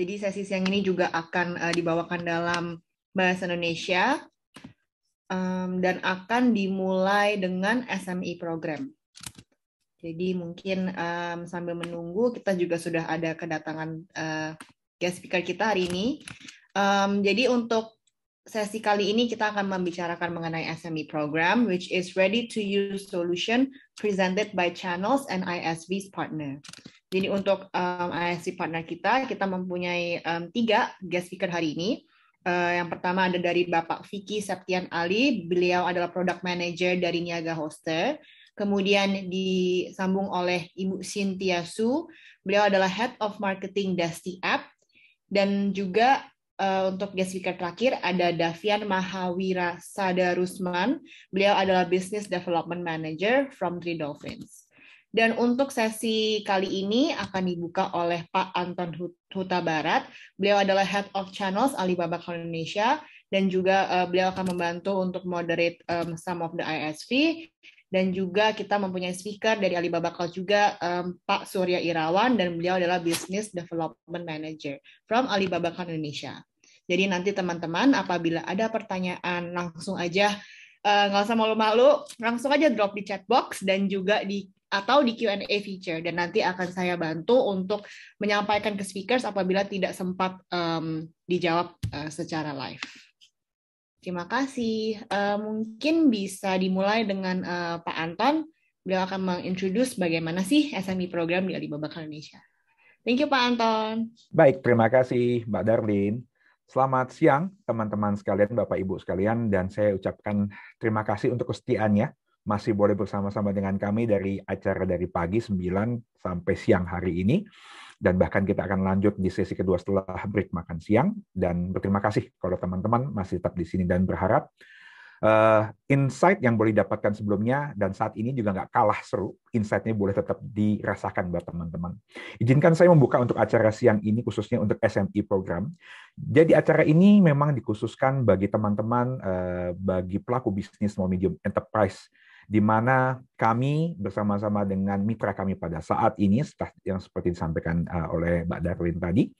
Jadi sesi siang ini juga akan uh, dibawakan dalam bahasa Indonesia um, dan akan dimulai dengan SMI e program. Jadi mungkin um, sambil menunggu kita juga sudah ada kedatangan uh, guest speaker kita hari ini. Um, jadi untuk sesi kali ini kita akan membicarakan mengenai SME program, which is ready to use solution presented by channels and ISV's partner. Jadi untuk um, ASC partner kita, kita mempunyai um, tiga guest speaker hari ini. Uh, yang pertama ada dari Bapak Vicky Septian Ali, beliau adalah product manager dari Niaga Hoster. Kemudian disambung oleh Ibu Cynthia Su, beliau adalah Head of Marketing Dusty App. Dan juga uh, untuk guest speaker terakhir ada Davian Mahawira Sadarusman. Beliau adalah Business Development Manager from Three Dolphins. Dan untuk sesi kali ini akan dibuka oleh Pak Anton Huta Barat. Beliau adalah Head of Channels Alibaba Indonesia dan juga uh, beliau akan membantu untuk moderate um, some of the ISV dan juga kita mempunyai speaker dari Alibaba Call juga um, Pak Surya Irawan dan beliau adalah Business Development Manager from Alibaba Call Indonesia. Jadi nanti teman-teman apabila ada pertanyaan langsung aja nggak uh, usah malu-malu, langsung aja drop di chat box dan juga di atau di Q&A feature dan nanti akan saya bantu untuk menyampaikan ke speakers apabila tidak sempat um, dijawab uh, secara live. Terima kasih. Uh, mungkin bisa dimulai dengan uh, Pak Anton. Beliau akan mengintroduce bagaimana sih SME program di Alibaba Indonesia. Thank you Pak Anton. Baik, terima kasih Mbak Darlin. Selamat siang teman-teman sekalian, Bapak Ibu sekalian, dan saya ucapkan terima kasih untuk kesetiaannya masih boleh bersama-sama dengan kami dari acara dari pagi 9 sampai siang hari ini. Dan bahkan kita akan lanjut di sesi kedua setelah break makan siang. Dan berterima kasih kalau teman-teman masih tetap di sini dan berharap uh, insight yang boleh didapatkan sebelumnya dan saat ini juga nggak kalah seru. insightnya boleh tetap dirasakan buat teman-teman. Izinkan saya membuka untuk acara siang ini khususnya untuk SMI e program. Jadi acara ini memang dikhususkan bagi teman-teman, uh, bagi pelaku bisnis small medium enterprise di mana kami bersama-sama dengan mitra kami pada saat ini yang seperti disampaikan eh, oleh Mbak Darwin tadi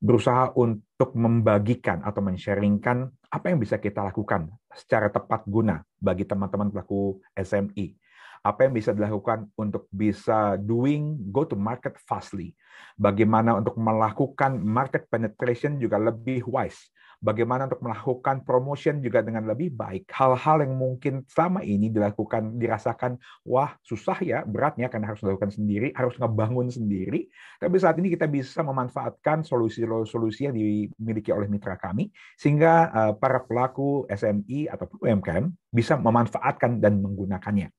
berusaha untuk membagikan atau mensharingkan apa yang bisa kita lakukan secara tepat guna bagi teman-teman pelaku SMI apa yang bisa dilakukan untuk bisa doing go to market fastly. Bagaimana untuk melakukan market penetration juga lebih wise. Bagaimana untuk melakukan promotion juga dengan lebih baik. Hal-hal yang mungkin selama ini dilakukan, dirasakan, wah susah ya, beratnya karena harus dilakukan sendiri, harus ngebangun sendiri. Tapi saat ini kita bisa memanfaatkan solusi-solusi yang dimiliki oleh mitra kami, sehingga eh, para pelaku SME atau UMKM bisa memanfaatkan dan menggunakannya.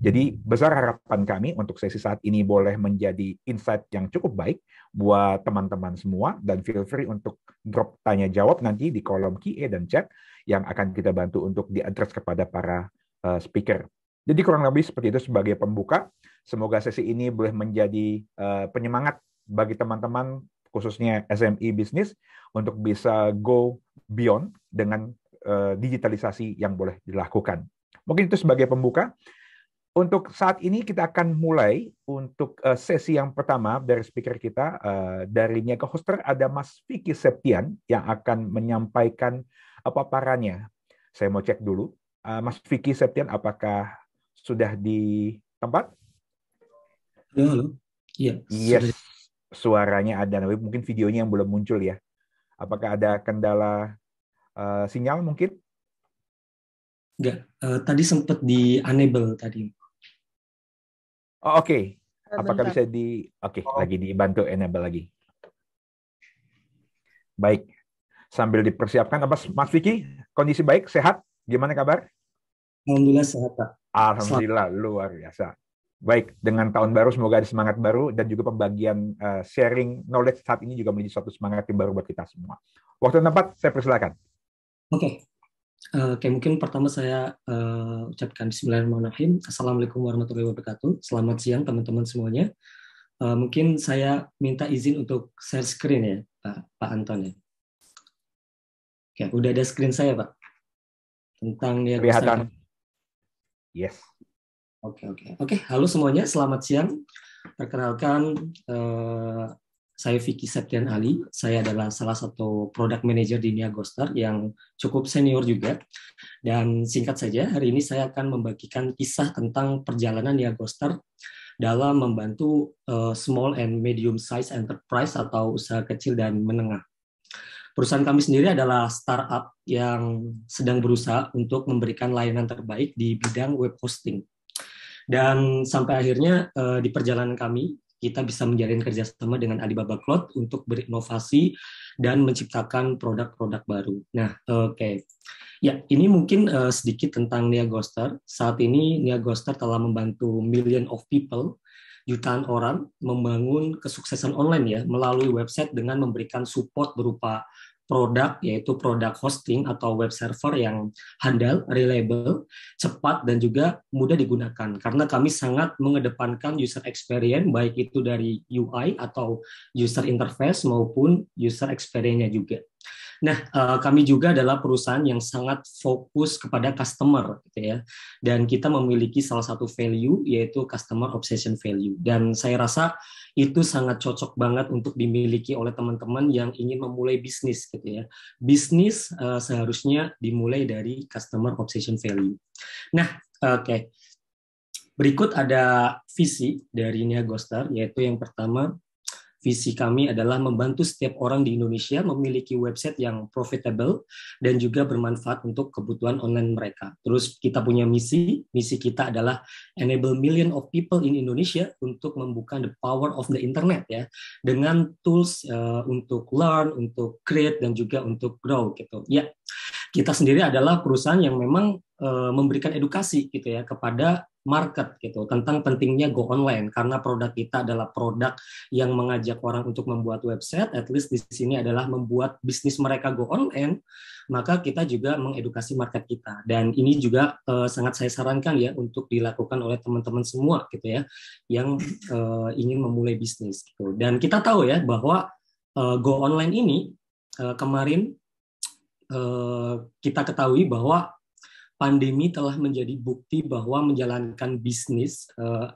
Jadi besar harapan kami untuk sesi saat ini boleh menjadi insight yang cukup baik buat teman-teman semua dan feel free untuk drop tanya jawab nanti di kolom QA dan chat yang akan kita bantu untuk diadres kepada para eh, speaker. Jadi kurang lebih seperti itu sebagai pembuka. Semoga sesi ini boleh menjadi eh, penyemangat bagi teman-teman khususnya SME bisnis untuk bisa go beyond dengan eh, digitalisasi yang boleh dilakukan. Mungkin itu sebagai pembuka. Untuk saat ini kita akan mulai untuk eh, sesi yang pertama dari speaker kita uh, dari Niaga Hoster ada Mas Vicky Septian yang akan menyampaikan apa eh, parannya. Saya mau cek dulu. Mas Vicky Septian apakah sudah di tempat? Halo, halo. Iya. Yes. Sudah. Suaranya ada, tapi mungkin videonya yang belum muncul ya. Apakah ada kendala uh, sinyal mungkin? Enggak, uh, tadi sempat di enable tadi. Oh, Oke, okay. Eh, apakah bisa di Oke okay, oh. lagi dibantu enable lagi. Baik, sambil dipersiapkan apa Mas Vicky kondisi baik sehat gimana kabar? Alhamdulillah sehat Pak. Alhamdulillah sehat. luar biasa. Baik, dengan tahun baru semoga ada semangat baru dan juga pembagian uh, sharing knowledge saat ini juga menjadi suatu semangat yang baru buat kita semua. Waktu dan tempat saya persilakan. Oke. Okay. Eh, oke, mungkin pertama saya uh, ucapkan Bismillahirrahmanirrahim. Assalamualaikum warahmatullahi wabarakatuh. Selamat siang teman-teman semuanya. Uh, mungkin saya minta izin untuk share screen ya, Pak, Pak Anton ya. Oke, udah ada screen saya Pak tentang ya. Kelihatan. Yes. Oke oke oke. Halo semuanya, selamat siang. Perkenalkan uh, saya Vicky Septian Ali, saya adalah salah satu product manager di Niagoster yang cukup senior juga. Dan singkat saja, hari ini saya akan membagikan kisah tentang perjalanan Niagoster dalam membantu uh, small and medium size enterprise atau usaha kecil dan menengah. Perusahaan kami sendiri adalah startup yang sedang berusaha untuk memberikan layanan terbaik di bidang web hosting. Dan sampai akhirnya eh, di perjalanan kami, kita bisa menjalin kerjasama dengan Alibaba Cloud untuk berinovasi dan menciptakan produk-produk baru. Nah, oke. Okay. Ya, ini mungkin uh, sedikit tentang Nia Goster. Saat ini Nia Goster telah membantu million of people, jutaan orang membangun kesuksesan online ya melalui website dengan memberikan support berupa produk yaitu produk hosting atau web server yang handal, reliable, cepat dan juga mudah digunakan karena kami sangat mengedepankan user experience baik itu dari UI atau user interface maupun user experience-nya juga. Nah, eh, kami juga adalah perusahaan yang sangat fokus kepada customer, gitu ya. Dan kita memiliki salah satu value yaitu customer obsession value. Dan saya rasa itu sangat cocok banget untuk dimiliki oleh teman-teman yang ingin memulai bisnis, gitu ya. Bisnis eh, seharusnya dimulai dari customer obsession value. Nah, oke. Okay. Berikut ada visi dari Nia Goster, yaitu yang pertama Visi kami adalah membantu setiap orang di Indonesia memiliki website yang profitable dan juga bermanfaat untuk kebutuhan online mereka. Terus kita punya misi, misi kita adalah enable million of people in Indonesia untuk membuka the power of the internet ya dengan tools uh, untuk learn, untuk create dan juga untuk grow gitu. Ya. Kita sendiri adalah perusahaan yang memang eh, memberikan edukasi gitu ya kepada market gitu tentang pentingnya go online karena produk kita adalah produk yang mengajak orang untuk membuat website at least di sini adalah membuat bisnis mereka go online maka kita juga mengedukasi market kita dan ini juga uh, sangat saya sarankan ya untuk dilakukan oleh teman-teman semua gitu ya yang uh, ingin memulai bisnis gitu dan kita tahu ya bahwa uh, go online ini uh, kemarin uh, kita ketahui bahwa pandemi telah menjadi bukti bahwa menjalankan bisnis uh,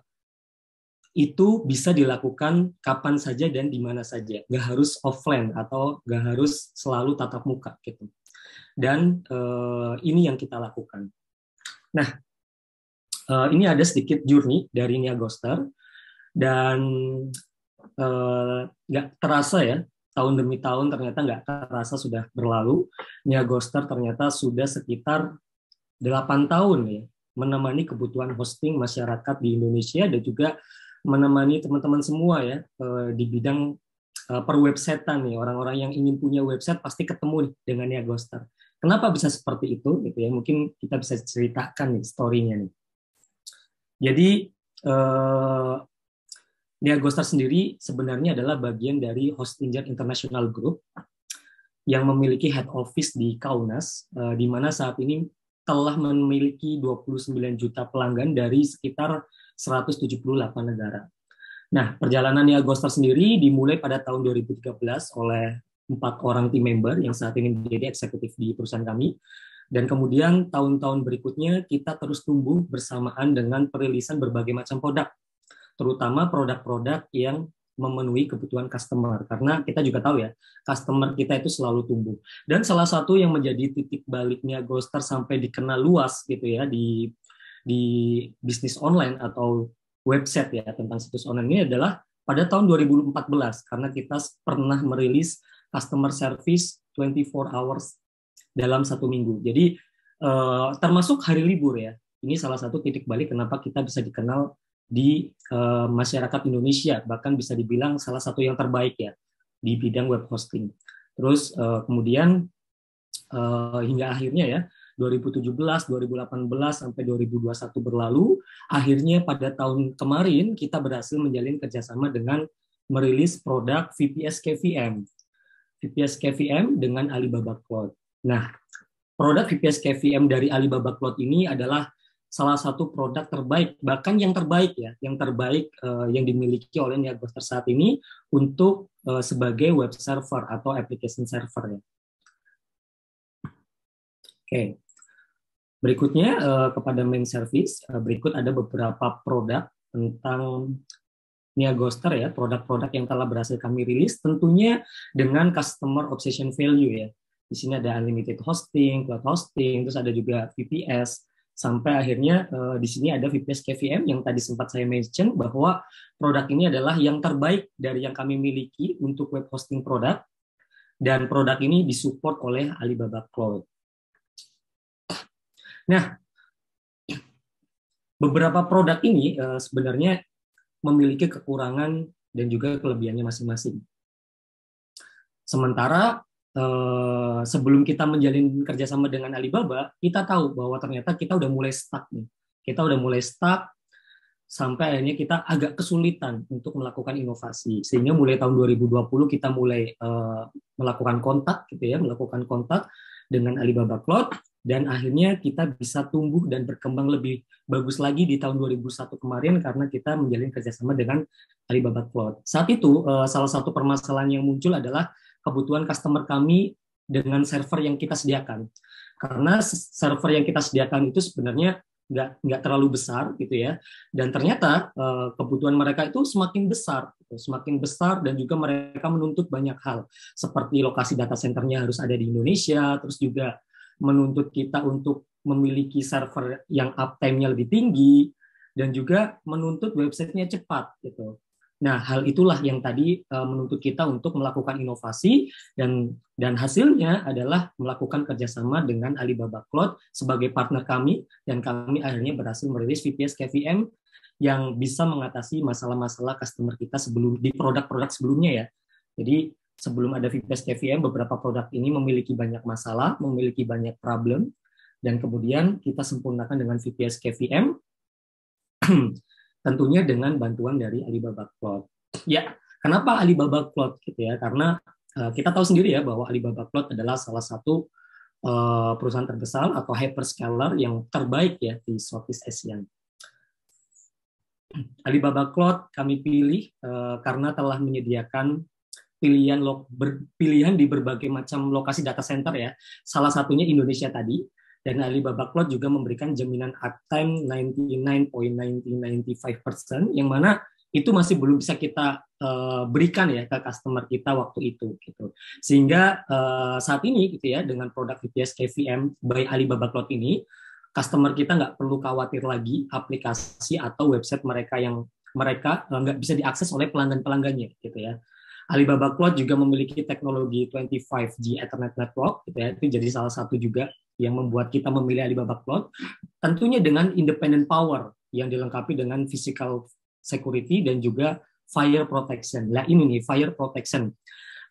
itu bisa dilakukan kapan saja dan di mana saja, nggak harus offline atau nggak harus selalu tatap muka gitu. Dan uh, ini yang kita lakukan. Nah, uh, ini ada sedikit journey dari Nia Goster dan nggak terasa ya tahun demi tahun ternyata nggak terasa sudah berlalu. Nia Goster ternyata sudah sekitar 8 tahun ya menemani kebutuhan hosting masyarakat di Indonesia dan juga menemani teman-teman semua ya eh, di bidang eh, perwebsetan nih orang-orang yang ingin punya website pasti ketemu nih dengan Yagoster. Kenapa bisa seperti itu gitu ya? Mungkin kita bisa ceritakan nih story-nya nih. Jadi eh, sendiri sebenarnya adalah bagian dari Hostinger International Group yang memiliki head office di Kaunas, eh, di mana saat ini telah memiliki 29 juta pelanggan dari sekitar 178 negara. Nah, perjalanan Yagoster sendiri dimulai pada tahun 2013 oleh empat orang tim member yang saat ini menjadi eksekutif di perusahaan kami. Dan kemudian tahun-tahun berikutnya kita terus tumbuh bersamaan dengan perilisan berbagai macam produk, terutama produk-produk yang memenuhi kebutuhan customer karena kita juga tahu ya customer kita itu selalu tumbuh dan salah satu yang menjadi titik baliknya Goster sampai dikenal luas gitu ya di di bisnis online atau website ya tentang situs online ini adalah pada tahun 2014 karena kita pernah merilis customer service 24 hours dalam satu minggu jadi eh, termasuk hari libur ya ini salah satu titik balik kenapa kita bisa dikenal di uh, masyarakat Indonesia, bahkan bisa dibilang salah satu yang terbaik ya di bidang web hosting. Terus uh, kemudian uh, hingga akhirnya ya 2017, 2018 sampai 2021 berlalu, akhirnya pada tahun kemarin kita berhasil menjalin kerjasama dengan merilis produk VPS KVM, VPS KVM dengan Alibaba Cloud. Nah, produk VPS KVM dari Alibaba Cloud ini adalah salah satu produk terbaik, bahkan yang terbaik ya, yang terbaik uh, yang dimiliki oleh Niagbuster saat ini untuk uh, sebagai web server atau application server ya. Oke. Okay. Berikutnya uh, kepada main service, uh, berikut ada beberapa produk tentang Niagoster ya, produk-produk yang telah berhasil kami rilis tentunya dengan customer obsession value ya. Di sini ada unlimited hosting, cloud hosting, terus ada juga VPS, sampai akhirnya uh, di sini ada VPS KVM yang tadi sempat saya mention bahwa produk ini adalah yang terbaik dari yang kami miliki untuk web hosting produk dan produk ini disupport oleh Alibaba Cloud. Nah, beberapa produk ini uh, sebenarnya memiliki kekurangan dan juga kelebihannya masing-masing. Sementara Eh, sebelum kita menjalin kerjasama dengan Alibaba, kita tahu bahwa ternyata kita udah mulai stuck nih. Kita udah mulai stuck sampai akhirnya kita agak kesulitan untuk melakukan inovasi. Sehingga mulai tahun 2020 kita mulai uh, melakukan kontak gitu ya, melakukan kontak dengan Alibaba Cloud dan akhirnya kita bisa tumbuh dan berkembang lebih bagus lagi di tahun 2001 kemarin karena kita menjalin kerjasama dengan Alibaba Cloud. Saat itu eh, salah satu permasalahan yang muncul adalah kebutuhan customer kami dengan server yang kita sediakan. Karena server yang kita sediakan itu sebenarnya nggak nggak terlalu besar gitu ya dan ternyata eh, kebutuhan mereka itu semakin besar gitu, semakin besar dan juga mereka menuntut banyak hal seperti lokasi data centernya harus ada di Indonesia terus juga menuntut kita untuk memiliki server yang uptime-nya lebih tinggi dan juga menuntut websitenya cepat gitu Nah, hal itulah yang tadi uh, menuntut kita untuk melakukan inovasi dan dan hasilnya adalah melakukan kerjasama dengan Alibaba Cloud sebagai partner kami dan kami akhirnya berhasil merilis VPS KVM yang bisa mengatasi masalah-masalah customer kita sebelum di produk-produk sebelumnya ya. Jadi sebelum ada VPS KVM beberapa produk ini memiliki banyak masalah, memiliki banyak problem dan kemudian kita sempurnakan dengan VPS KVM tentunya dengan bantuan dari Alibaba Cloud. Ya, kenapa Alibaba Cloud gitu ya? Karena uh, kita tahu sendiri ya bahwa Alibaba Cloud adalah salah satu uh, perusahaan terbesar atau hyperscaler yang terbaik ya di Southeast Asia. Alibaba Cloud kami pilih uh, karena telah menyediakan pilihan lo, pilihan di berbagai macam lokasi data center ya. Salah satunya Indonesia tadi, dan Alibaba Cloud juga memberikan jaminan uptime persen yang mana itu masih belum bisa kita uh, berikan ya ke customer kita waktu itu gitu. Sehingga uh, saat ini gitu ya dengan produk VPS KVM by Alibaba Cloud ini customer kita nggak perlu khawatir lagi aplikasi atau website mereka yang mereka eh, nggak bisa diakses oleh pelanggan-pelanggannya gitu ya. Alibaba Cloud juga memiliki teknologi 25G Ethernet Network, gitu ya. itu jadi salah satu juga yang membuat kita memilih Alibaba Cloud. Tentunya dengan independent power yang dilengkapi dengan physical security dan juga fire protection. Nah ini nih fire protection.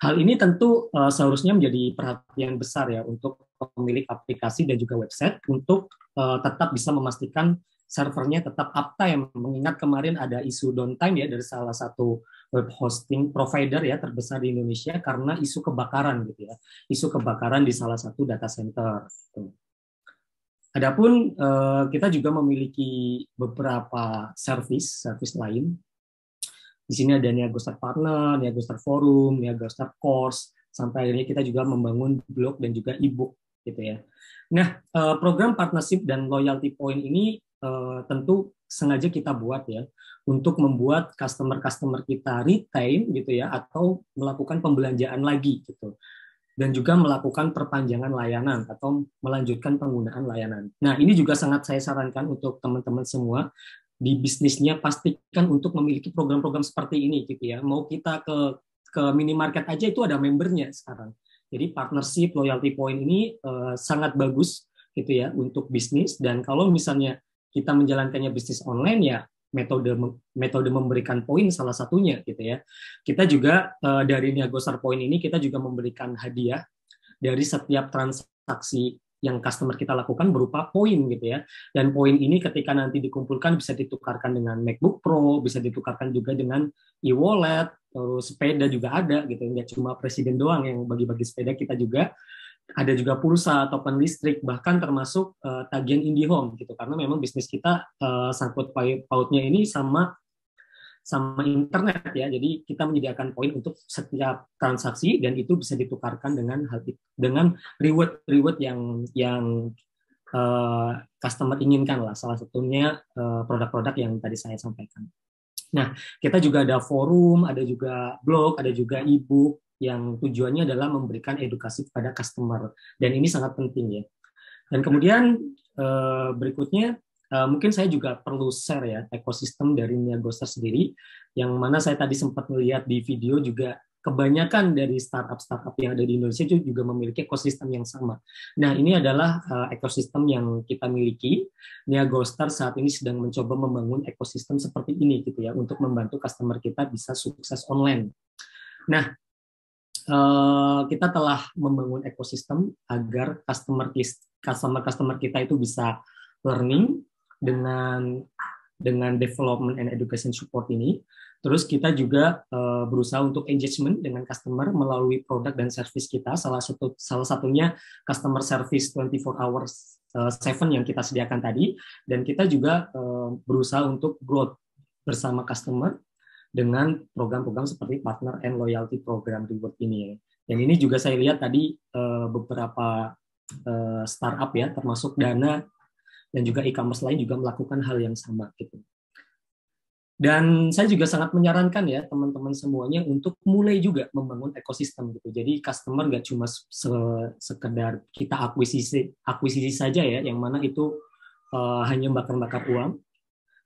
Hal ini tentu uh, seharusnya menjadi perhatian besar ya untuk pemilik aplikasi dan juga website untuk uh, tetap bisa memastikan servernya tetap uptime. Mengingat kemarin ada isu downtime ya dari salah satu web hosting provider ya terbesar di Indonesia karena isu kebakaran gitu ya. Isu kebakaran di salah satu data center. Gitu. Adapun eh, kita juga memiliki beberapa service, service lain. Di sini ada Star Partner, Star Forum, Star Course, sampai akhirnya kita juga membangun blog dan juga e-book gitu ya. Nah, eh, program partnership dan loyalty point ini eh, tentu sengaja kita buat ya untuk membuat customer-customer kita retain gitu ya atau melakukan pembelanjaan lagi gitu dan juga melakukan perpanjangan layanan atau melanjutkan penggunaan layanan. Nah, ini juga sangat saya sarankan untuk teman-teman semua di bisnisnya pastikan untuk memiliki program-program seperti ini gitu ya. Mau kita ke ke minimarket aja itu ada membernya sekarang. Jadi partnership loyalty point ini uh, sangat bagus gitu ya untuk bisnis dan kalau misalnya kita menjalankannya bisnis online ya metode metode memberikan poin salah satunya gitu ya. Kita juga uh, dari Niagosar poin ini kita juga memberikan hadiah dari setiap transaksi yang customer kita lakukan berupa poin gitu ya. Dan poin ini ketika nanti dikumpulkan bisa ditukarkan dengan MacBook Pro, bisa ditukarkan juga dengan e-wallet, terus sepeda juga ada gitu. Enggak cuma presiden doang yang bagi-bagi sepeda kita juga ada juga pulsa, token listrik, bahkan termasuk uh, tagihan IndiHome gitu karena memang bisnis kita uh, sangkut pautnya ini sama sama internet ya. Jadi kita menyediakan poin untuk setiap transaksi dan itu bisa ditukarkan dengan hal dengan reward reward yang yang uh, customer inginkan lah. Salah satunya produk produk-produk yang tadi saya sampaikan. Nah, kita juga ada forum, ada juga blog, ada juga ebook yang tujuannya adalah memberikan edukasi kepada customer dan ini sangat penting ya dan kemudian eh, berikutnya eh, mungkin saya juga perlu share ya ekosistem dari Niagoster sendiri yang mana saya tadi sempat melihat di video juga kebanyakan dari startup-startup yang ada di Indonesia itu juga memiliki ekosistem yang sama. Nah, ini adalah eh, ekosistem yang kita miliki. Niagostar saat ini sedang mencoba membangun ekosistem seperti ini gitu ya untuk membantu customer kita bisa sukses online. Nah, Eh, kita telah membangun ekosistem agar customer customer customer kita itu bisa learning dengan dengan development and education support ini. Terus kita juga uh, berusaha untuk engagement dengan customer melalui produk dan service kita. Salah satu salah satunya customer service 24 hours uh, yang kita sediakan tadi dan kita juga uh, berusaha untuk growth bersama customer dengan program-program seperti partner and loyalty program reward ini. Dan ini juga saya lihat tadi eh, beberapa eh, startup ya, termasuk Dana dan juga e-commerce lain juga melakukan hal yang sama gitu. Dan saya juga sangat menyarankan ya teman-teman semuanya untuk mulai juga membangun ekosistem gitu. Jadi customer nggak cuma se sekedar kita akuisisi akuisisi saja ya, yang mana itu uh, hanya bakar-bakar uang,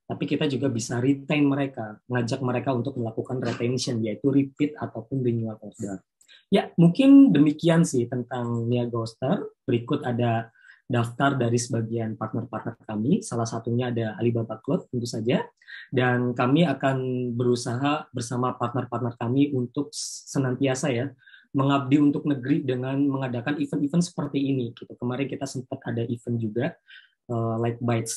tapi kita juga bisa retain mereka, ngajak mereka untuk melakukan retention, yaitu repeat ataupun renewal order. Ya, mungkin demikian sih tentang Nia Goster. Berikut ada daftar dari sebagian partner-partner kami. Salah satunya ada Alibaba Cloud tentu saja. Dan kami akan berusaha bersama partner-partner kami untuk senantiasa ya mengabdi untuk negeri dengan mengadakan event-event seperti ini. Gitu. Kemarin kita sempat ada event juga uh, eh, Like Bite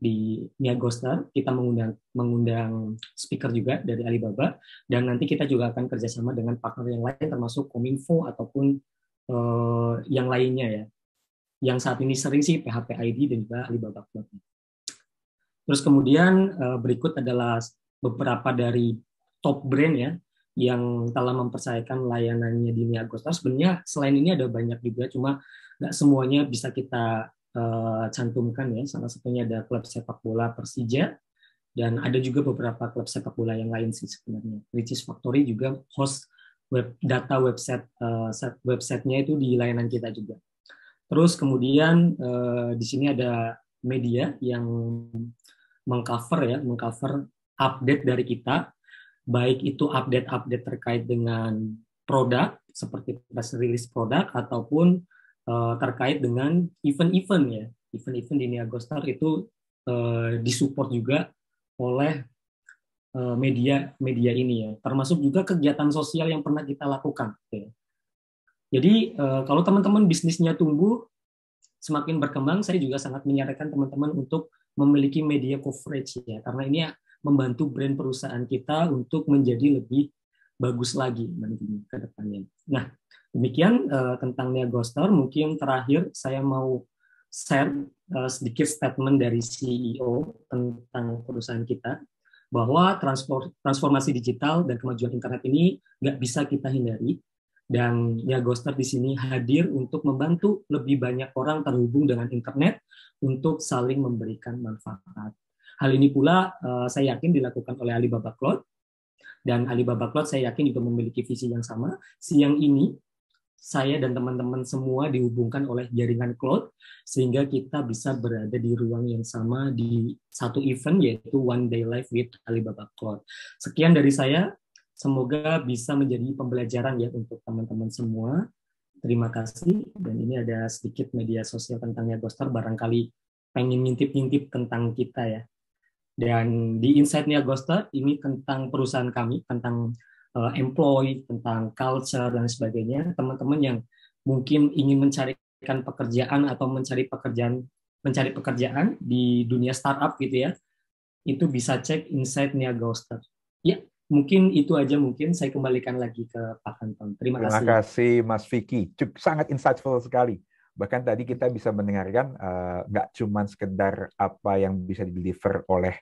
di Miagosta. Kita mengundang mengundang speaker juga dari Alibaba dan nanti kita juga akan kerjasama dengan partner yang lain termasuk Kominfo ataupun uh, yang lainnya ya. Yang saat ini sering sih PHP ID dan juga Alibaba Cloud. Terus kemudian uh, berikut adalah beberapa dari top brand ya yang telah mempercayakan layanannya di Niagosta. Sebenarnya selain ini ada banyak juga, cuma nggak semuanya bisa kita Eh, cantumkan ya. Salah satunya ada klub sepak bola Persija dan ada juga beberapa klub sepak bola yang lain sih sebenarnya. Ricis Factory juga host web data website uh, websitenya itu di layanan kita juga. Terus kemudian uh, di sini ada media yang mengcover ya, mengcover update dari kita, baik itu update-update terkait dengan produk seperti press release produk ataupun Eh, terkait dengan event-event ya. Event-event di Niagostar itu uh, disupport juga oleh eh, media media ini ya. Termasuk juga kegiatan sosial yang pernah kita lakukan. Ya. Jadi kalau teman-teman bisnisnya tumbuh semakin berkembang, saya juga sangat menyarankan teman-teman untuk memiliki media coverage ya, karena ini membantu brand perusahaan kita untuk menjadi lebih bagus lagi nantinya ke depannya. Nah, demikian uh, eh, tentang Neagostar. Mungkin terakhir saya mau share uh, sedikit statement dari CEO tentang perusahaan kita bahwa transformasi digital dan kemajuan internet ini nggak bisa kita hindari dan ya Ghoster di sini hadir untuk membantu lebih banyak orang terhubung dengan internet untuk saling memberikan manfaat. Hal ini pula eh, saya yakin dilakukan oleh Alibaba Cloud dan Alibaba Cloud saya yakin juga memiliki visi yang sama. Siang ini saya dan teman-teman semua dihubungkan oleh jaringan cloud sehingga kita bisa berada di ruang yang sama di satu event yaitu One Day Live with Alibaba Cloud. Sekian dari saya, semoga bisa menjadi pembelajaran ya untuk teman-teman semua. Terima kasih dan ini ada sedikit media sosial tentangnya Ghoster barangkali pengen ngintip-ngintip tentang kita ya. Dan di Insight-nya Gosta ini tentang perusahaan kami, tentang uh, employee, tentang culture dan sebagainya. Teman-teman yang mungkin ingin mencarikan pekerjaan atau mencari pekerjaan mencari pekerjaan di dunia startup gitu ya, itu bisa cek Insight-nya Gosta. Ya, mungkin itu aja mungkin saya kembalikan lagi ke Pak Anton. Terima, Terima kasih. Terima kasih Mas Vicky. Sangat insightful sekali. Bahkan tadi kita bisa mendengarkan eh, nggak uh, cuma sekedar apa yang bisa deliver oleh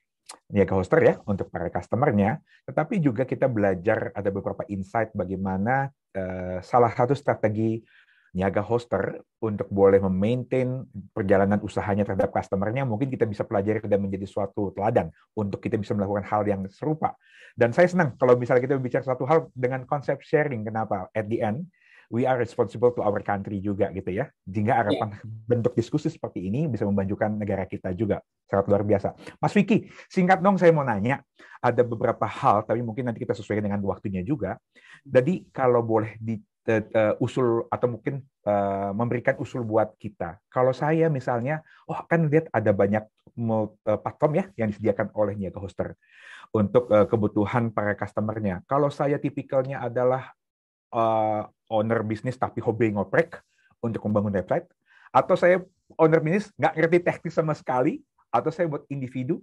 Niaga ya, Hoster ya untuk para customernya, tetapi juga kita belajar ada beberapa insight bagaimana uh, salah satu strategi Niaga Hoster untuk boleh memaintain perjalanan usahanya terhadap customernya, mungkin kita bisa pelajari dan menjadi suatu teladan untuk kita bisa melakukan hal yang serupa. Dan saya senang kalau misalnya kita bicara suatu hal dengan konsep sharing. Kenapa? At the end, we are responsible to our country juga gitu ya. Sehingga iya. harapan yeah. bentuk diskusi seperti ini bisa membanjukan negara kita juga. Sangat luar biasa. Mas Vicky, singkat dong saya mau nanya. Ada beberapa hal, tapi mungkin nanti kita sesuaikan dengan waktunya juga. Jadi kalau boleh di eh, eh, usul atau mungkin uh, memberikan usul buat kita. Kalau saya misalnya, oh kan lihat ada banyak platform ya yang disediakan oleh Niaga Hoster untuk uh, kebutuhan para customernya. Kalau saya tipikalnya adalah owner bisnis tapi hobi ngoprek untuk membangun website, atau saya owner bisnis nggak ngerti teknis sama sekali, atau saya buat individu.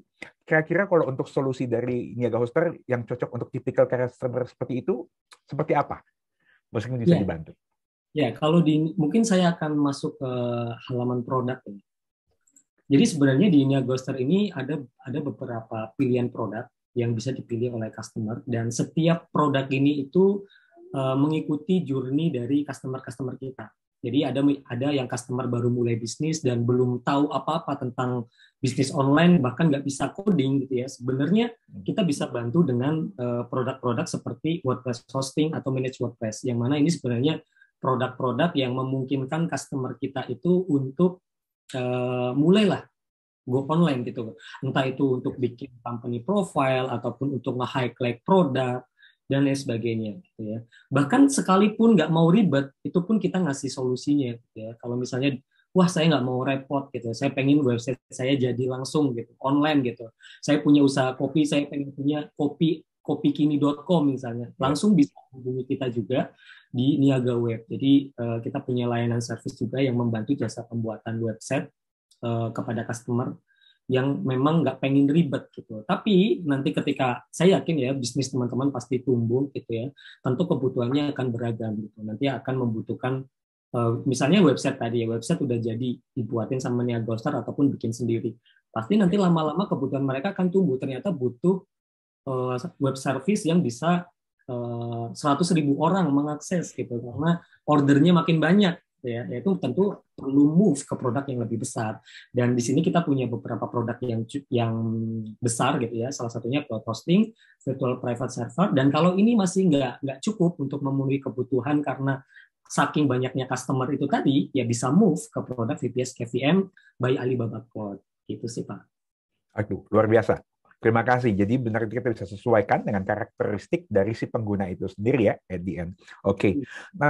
Kira-kira kalau untuk solusi dari Niaga Hoster yang cocok untuk tipikal customer seperti itu, seperti apa? Mungkin bisa yeah. dibantu. Ya, kalau di mungkin saya akan masuk ke halaman produk ya. Jadi sebenarnya di Niagoster ini ada ada beberapa pilihan produk yang bisa dipilih oleh customer dan setiap produk ini itu Eh, mengikuti journey dari customer-customer kita. Jadi ada ada yang customer baru mulai bisnis dan belum tahu apa-apa tentang bisnis online bahkan nggak bisa coding gitu ya. Sebenarnya hmm. kita bisa bantu dengan eh, produk-produk seperti WordPress hosting atau manage WordPress yang mana ini sebenarnya produk-produk yang memungkinkan customer kita itu untuk uh, mulailah go online gitu. Entah itu untuk bikin company profile ataupun untuk nge-highlight produk dan lain sebagainya gitu ya bahkan sekalipun nggak mau ribet itu pun kita ngasih solusinya gitu ya kalau misalnya wah saya nggak mau repot gitu ya. saya pengen website saya jadi langsung gitu online gitu saya punya usaha kopi saya pengen punya kopi kopikini.com misalnya ya. langsung bisa hubungi kita juga di Niaga Web jadi eh, kita punya layanan service juga yang membantu jasa pembuatan website eh, kepada customer yang memang nggak pengen ribet gitu. Tapi nanti ketika saya yakin ya bisnis teman-teman pasti tumbuh gitu ya, tentu kebutuhannya akan beragam gitu. Nanti akan membutuhkan eh, misalnya website tadi ya website udah jadi dibuatin sama Niagostar ataupun bikin sendiri. Pasti nanti iya. lama-lama kebutuhan mereka akan tumbuh. Ternyata butuh uh, web service yang bisa eh, seratus ribu orang mengakses gitu karena ordernya makin banyak ya yaitu tentu perlu move ke produk yang lebih besar dan di sini kita punya beberapa produk yang yang besar gitu ya salah satunya cloud hosting virtual private server dan kalau ini masih nggak nggak cukup untuk memenuhi kebutuhan karena saking banyaknya customer itu tadi ya bisa move ke produk VPS KVM by Alibaba Cloud gitu sih pak. Aduh luar biasa Terima kasih. Jadi benar kita bisa sesuaikan dengan karakteristik dari si pengguna itu sendiri ya at the end. Oke. Okay. Hmm.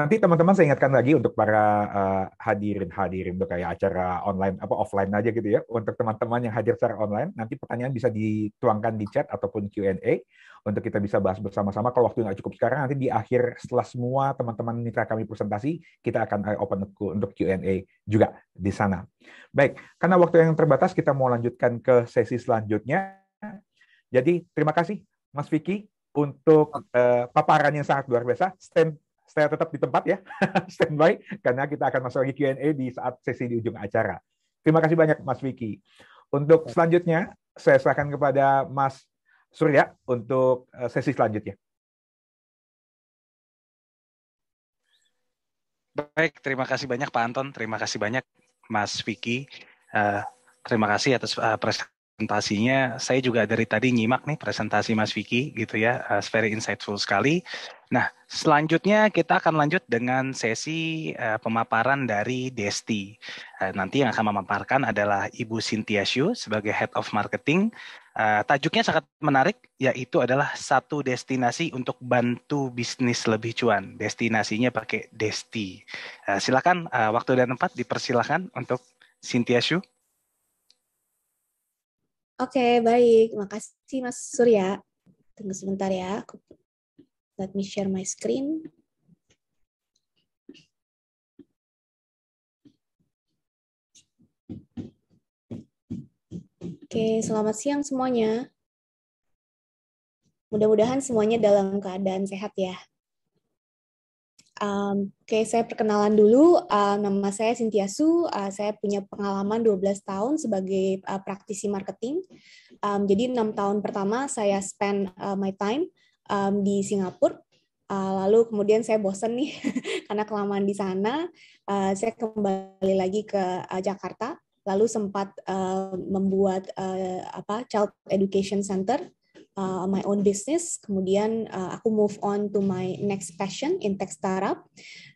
Nanti teman-teman saya ingatkan lagi untuk para eh, hadirin hadirin untuk kayak acara online apa offline aja gitu ya. Untuk teman-teman yang hadir secara online nanti pertanyaan bisa dituangkan di chat ataupun Q&A untuk kita bisa bahas bersama-sama. Kalau waktu nggak cukup sekarang nanti di akhir setelah semua teman-teman mitra kami presentasi kita akan eh, open untuk Q&A juga di sana. Baik, karena waktu yang terbatas kita mau lanjutkan ke sesi selanjutnya. Jadi terima kasih Mas Vicky untuk uh, paparan yang sangat luar biasa. Stand saya tetap di tempat ya, standby karena kita akan masuk lagi Q&A di saat sesi di ujung acara. Terima kasih banyak Mas Vicky. Untuk ya. selanjutnya saya serahkan kepada Mas Surya untuk eh, sesi selanjutnya. Baik, terima kasih banyak Pak Anton, terima kasih banyak Mas Vicky, uh, terima kasih atas uh, presentasi presentasinya. Saya juga dari tadi nyimak nih presentasi Mas Vicky gitu ya, uh, very insightful sekali. Nah, selanjutnya kita akan lanjut dengan sesi uh, pemaparan dari Desti. Uh, nanti yang akan memaparkan adalah Ibu Cynthia Shu sebagai Head of Marketing. Uh, tajuknya sangat menarik, yaitu adalah satu destinasi untuk bantu bisnis lebih cuan. Destinasinya pakai Desti. Uh, silakan uh, waktu dan tempat dipersilakan untuk Cynthia Shu. Oke, okay, baik. Makasih Mas Surya. Tunggu sebentar ya. Let me share my screen. Oke, selamat siang semuanya. Mudah-mudahan semuanya dalam keadaan sehat ya. Um, Oke, okay, saya perkenalan dulu. Uh, nama saya Cynthia Su. Uh, saya punya pengalaman 12 tahun sebagai uh, praktisi marketing. Um, jadi, enam tahun pertama saya spend uh, my time um, di Singapura. lalu kemudian saya bosen nih karena kelamaan di sana. saya kembali lagi ke Jakarta. Lalu sempat membuat apa Child Education Center uh, my own business. Kemudian uh, aku move on to my next passion in tech startup.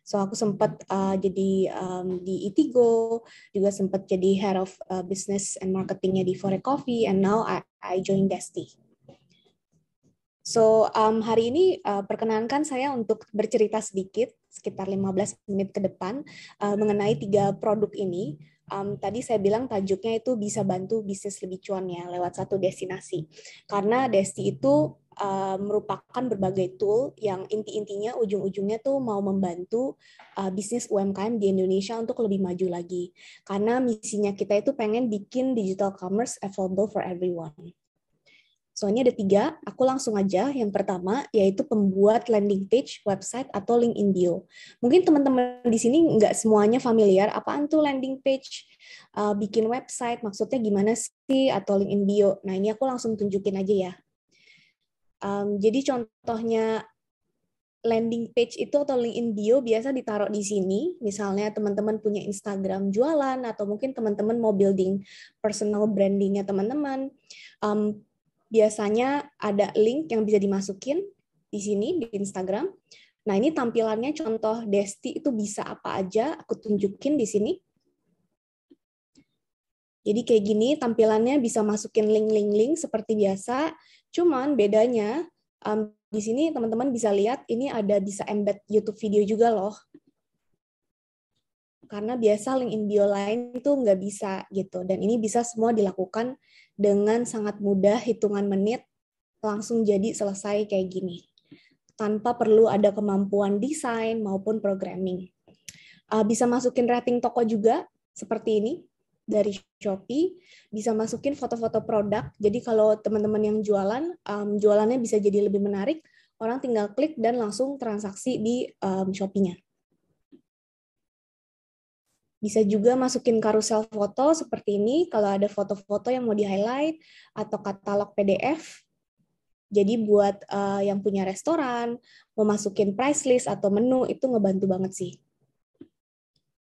So aku sempat uh, jadi um, di Itigo, juga sempat jadi head of uh, business and marketingnya di Fore Coffee, and now I, I join Desti. So um, hari ini uh, perkenankan saya untuk bercerita sedikit sekitar 15 menit ke depan uh, mengenai tiga produk ini um, tadi saya bilang tajuknya itu bisa bantu bisnis lebih cuan ya lewat satu destinasi. Karena desti itu uh, merupakan berbagai tool yang inti-intinya ujung-ujungnya tuh mau membantu uh, bisnis UMKM di Indonesia untuk lebih maju lagi. Karena misinya kita itu pengen bikin digital commerce affordable for everyone. Soalnya ada tiga, aku langsung aja. Yang pertama yaitu pembuat landing page, website, atau link in bio. Mungkin teman-teman di sini nggak semuanya familiar, apaan tuh landing page, uh, bikin website, maksudnya gimana sih, atau link in bio. Nah ini aku langsung tunjukin aja ya. Um, jadi contohnya landing page itu atau link in bio biasa ditaruh di sini. Misalnya teman-teman punya Instagram jualan atau mungkin teman-teman mau building personal brandingnya teman-teman. Um, biasanya ada link yang bisa dimasukin di sini di Instagram. Nah, ini tampilannya contoh Desti itu bisa apa aja, aku tunjukin di sini. Jadi kayak gini tampilannya bisa masukin link-link-link seperti biasa, cuman bedanya um, di sini teman-teman bisa lihat ini ada bisa embed YouTube video juga loh. Karena biasa link in bio lain tuh nggak bisa gitu, dan ini bisa semua dilakukan dengan sangat mudah hitungan menit langsung jadi selesai kayak gini tanpa perlu ada kemampuan desain maupun programming. Ah, bisa masukin rating toko juga seperti ini dari Shopee, bisa masukin foto-foto produk. Jadi kalau teman-teman yang jualan, um, jualannya bisa jadi lebih menarik. Orang tinggal klik dan langsung transaksi di um, Shopee-nya. Bisa juga masukin karusel foto seperti ini kalau ada foto-foto yang mau di-highlight atau katalog PDF. Jadi buat uh, yang punya restoran, mau masukin price list atau menu itu ngebantu banget sih.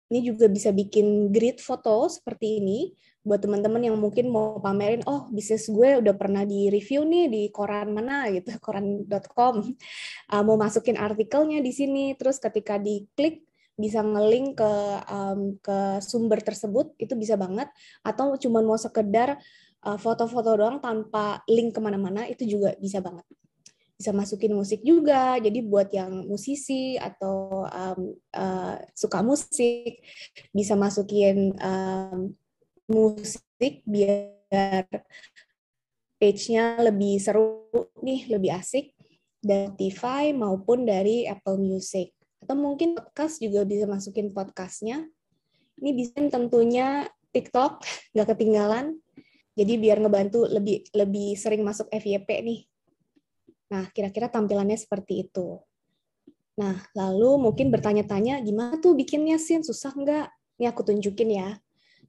Ini juga bisa bikin grid foto seperti ini buat teman-teman yang mungkin mau pamerin, oh bisnis gue udah pernah di review nih di koran mana gitu, koran.com. Uh, eh, mau masukin artikelnya di sini, terus ketika diklik bisa ngelink ke um, ke sumber tersebut itu bisa banget atau cuma mau sekedar eh, foto-foto uh, doang tanpa link kemana-mana itu juga bisa banget bisa masukin musik juga jadi buat yang musisi atau um, uh, suka musik bisa masukin um, musik biar page-nya lebih seru nih lebih asik dari Spotify maupun dari Apple Music atau mungkin podcast juga bisa masukin podcastnya. Ini bisa tentunya TikTok nggak ketinggalan. Jadi biar ngebantu lebih lebih sering masuk FYP nih. Nah, kira-kira tampilannya seperti itu. Nah, lalu mungkin bertanya-tanya gimana tuh bikinnya sih susah nggak? Ini aku tunjukin ya.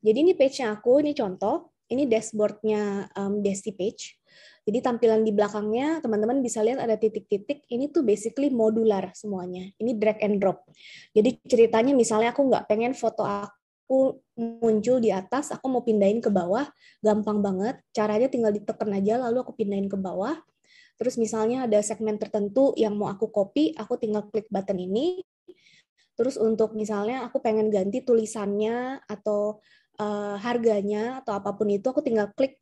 Jadi ini page-nya aku, ini contoh. Ini dashboardnya um, Desi Page. Jadi tampilan di belakangnya teman-teman bisa lihat ada titik-titik. Ini tuh basically modular semuanya. Ini drag and drop. Jadi ceritanya misalnya aku nggak pengen foto aku muncul di atas, aku mau pindahin ke bawah, gampang banget. Caranya tinggal ditekan aja, lalu aku pindahin ke bawah. Terus misalnya ada segmen tertentu yang mau aku copy, aku tinggal klik button ini. Terus untuk misalnya aku pengen ganti tulisannya atau uh, harganya atau apapun itu, aku tinggal klik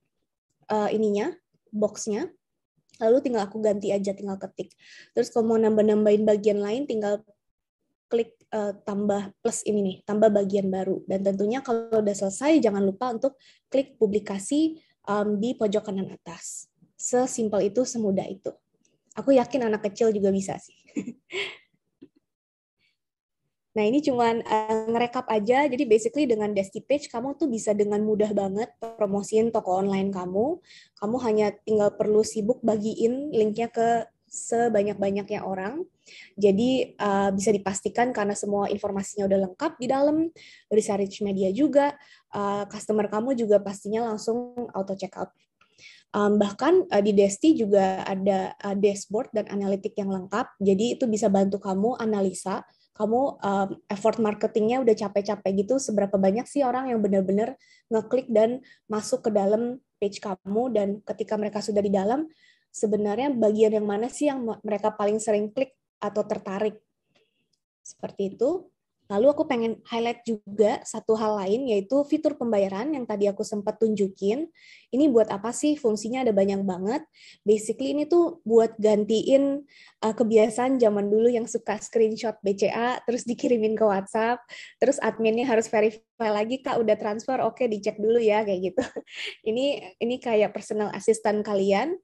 uh, ininya, boxnya lalu tinggal aku ganti aja tinggal ketik terus kalau mau nambah-nambahin bagian lain tinggal klik uh, tambah plus ini nih tambah bagian baru dan tentunya kalau udah selesai jangan lupa untuk klik publikasi um, di pojok kanan atas sesimpel itu semudah itu aku yakin anak kecil juga bisa sih Nah, ini cuman uh, eh, ngerekap aja. Jadi basically dengan Desti Page kamu tuh bisa dengan mudah banget promosiin toko online kamu. Kamu hanya tinggal perlu sibuk bagiin linknya ke sebanyak-banyaknya orang. Jadi uh, bisa dipastikan karena semua informasinya udah lengkap di dalam research media juga, uh, customer kamu juga pastinya langsung auto check out. Um, bahkan uh, di Desti juga ada uh, dashboard dan analitik yang lengkap, jadi itu bisa bantu kamu analisa kamu um, effort marketingnya udah capek-capek gitu seberapa banyak sih orang yang benar-benar ngeklik dan masuk ke dalam page kamu dan ketika mereka sudah di dalam sebenarnya bagian yang mana sih yang mereka paling sering klik atau tertarik seperti itu Lalu aku pengen highlight juga satu hal lain yaitu fitur pembayaran yang tadi aku sempat tunjukin. Ini buat apa sih? Fungsinya ada banyak banget. Basically ini tuh buat gantiin eh, kebiasaan zaman dulu yang suka screenshot BCA terus dikirimin ke WhatsApp, terus adminnya harus verify lagi kak udah transfer oke dicek dulu ya kayak gitu ini ini kayak personal assistant kalian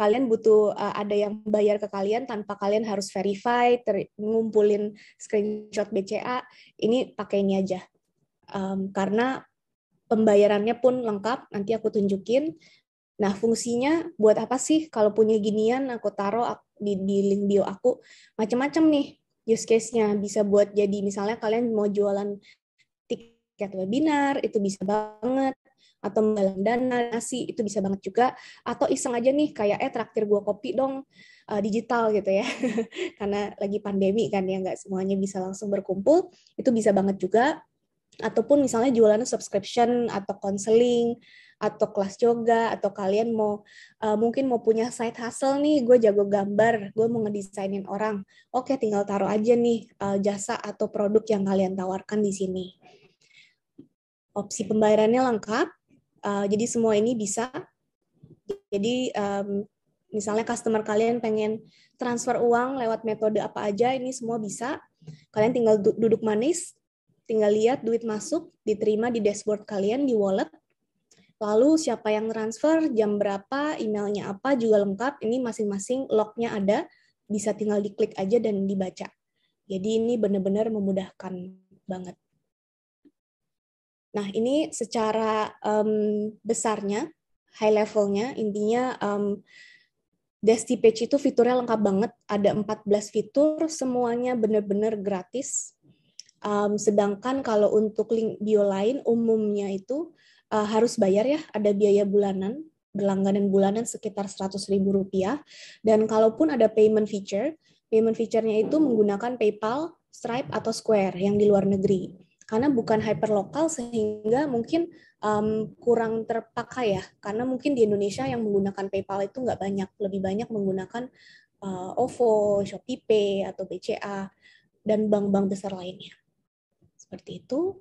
kalian butuh eh, ada yang bayar ke kalian tanpa kalian harus verify ngumpulin screenshot BCA ini pakai ini aja um, karena pembayarannya pun lengkap nanti aku tunjukin nah fungsinya buat apa sih kalau punya ginian aku taruh di, di link bio aku macam-macam nih use case-nya bisa buat jadi misalnya kalian mau jualan kayak webinar itu bisa banget atau menggalang dana nasi itu bisa banget juga atau iseng aja nih kayak eh traktir gua kopi dong uh, digital gitu ya karena lagi pandemi kan ya nggak semuanya bisa langsung berkumpul itu bisa banget juga ataupun misalnya jualan subscription atau konseling atau kelas yoga atau kalian mau uh, mungkin mau punya side hustle nih gue jago gambar gue mau ngedesainin orang oke tinggal taruh aja nih uh, jasa atau produk yang kalian tawarkan di sini opsi pembayarannya lengkap. Uh, jadi semua ini bisa. Jadi um, misalnya customer kalian pengen transfer uang lewat metode apa aja, ini semua bisa. Kalian tinggal duduk manis, tinggal lihat duit masuk, diterima di dashboard kalian di wallet. Lalu siapa yang transfer, jam berapa, emailnya apa juga lengkap. Ini masing-masing lognya ada, bisa tinggal diklik aja dan dibaca. Jadi ini benar-benar memudahkan banget. Nah, ini secara um, besarnya, high levelnya, intinya um, Desti Page itu fiturnya lengkap banget. Ada 14 fitur, semuanya benar-benar gratis. Um, sedangkan kalau untuk link bio lain, umumnya itu uh, harus bayar ya, ada biaya bulanan, berlangganan bulanan sekitar seratus ribu rupiah Dan kalaupun ada payment feature, payment feature-nya itu menggunakan PayPal, Stripe, atau Square yang di luar negeri karena bukan hyper lokal sehingga mungkin um, kurang terpakai ya karena mungkin di Indonesia yang menggunakan PayPal itu nggak banyak lebih banyak menggunakan uh, OVO, ShopeePay atau BCA dan bank-bank besar lainnya seperti itu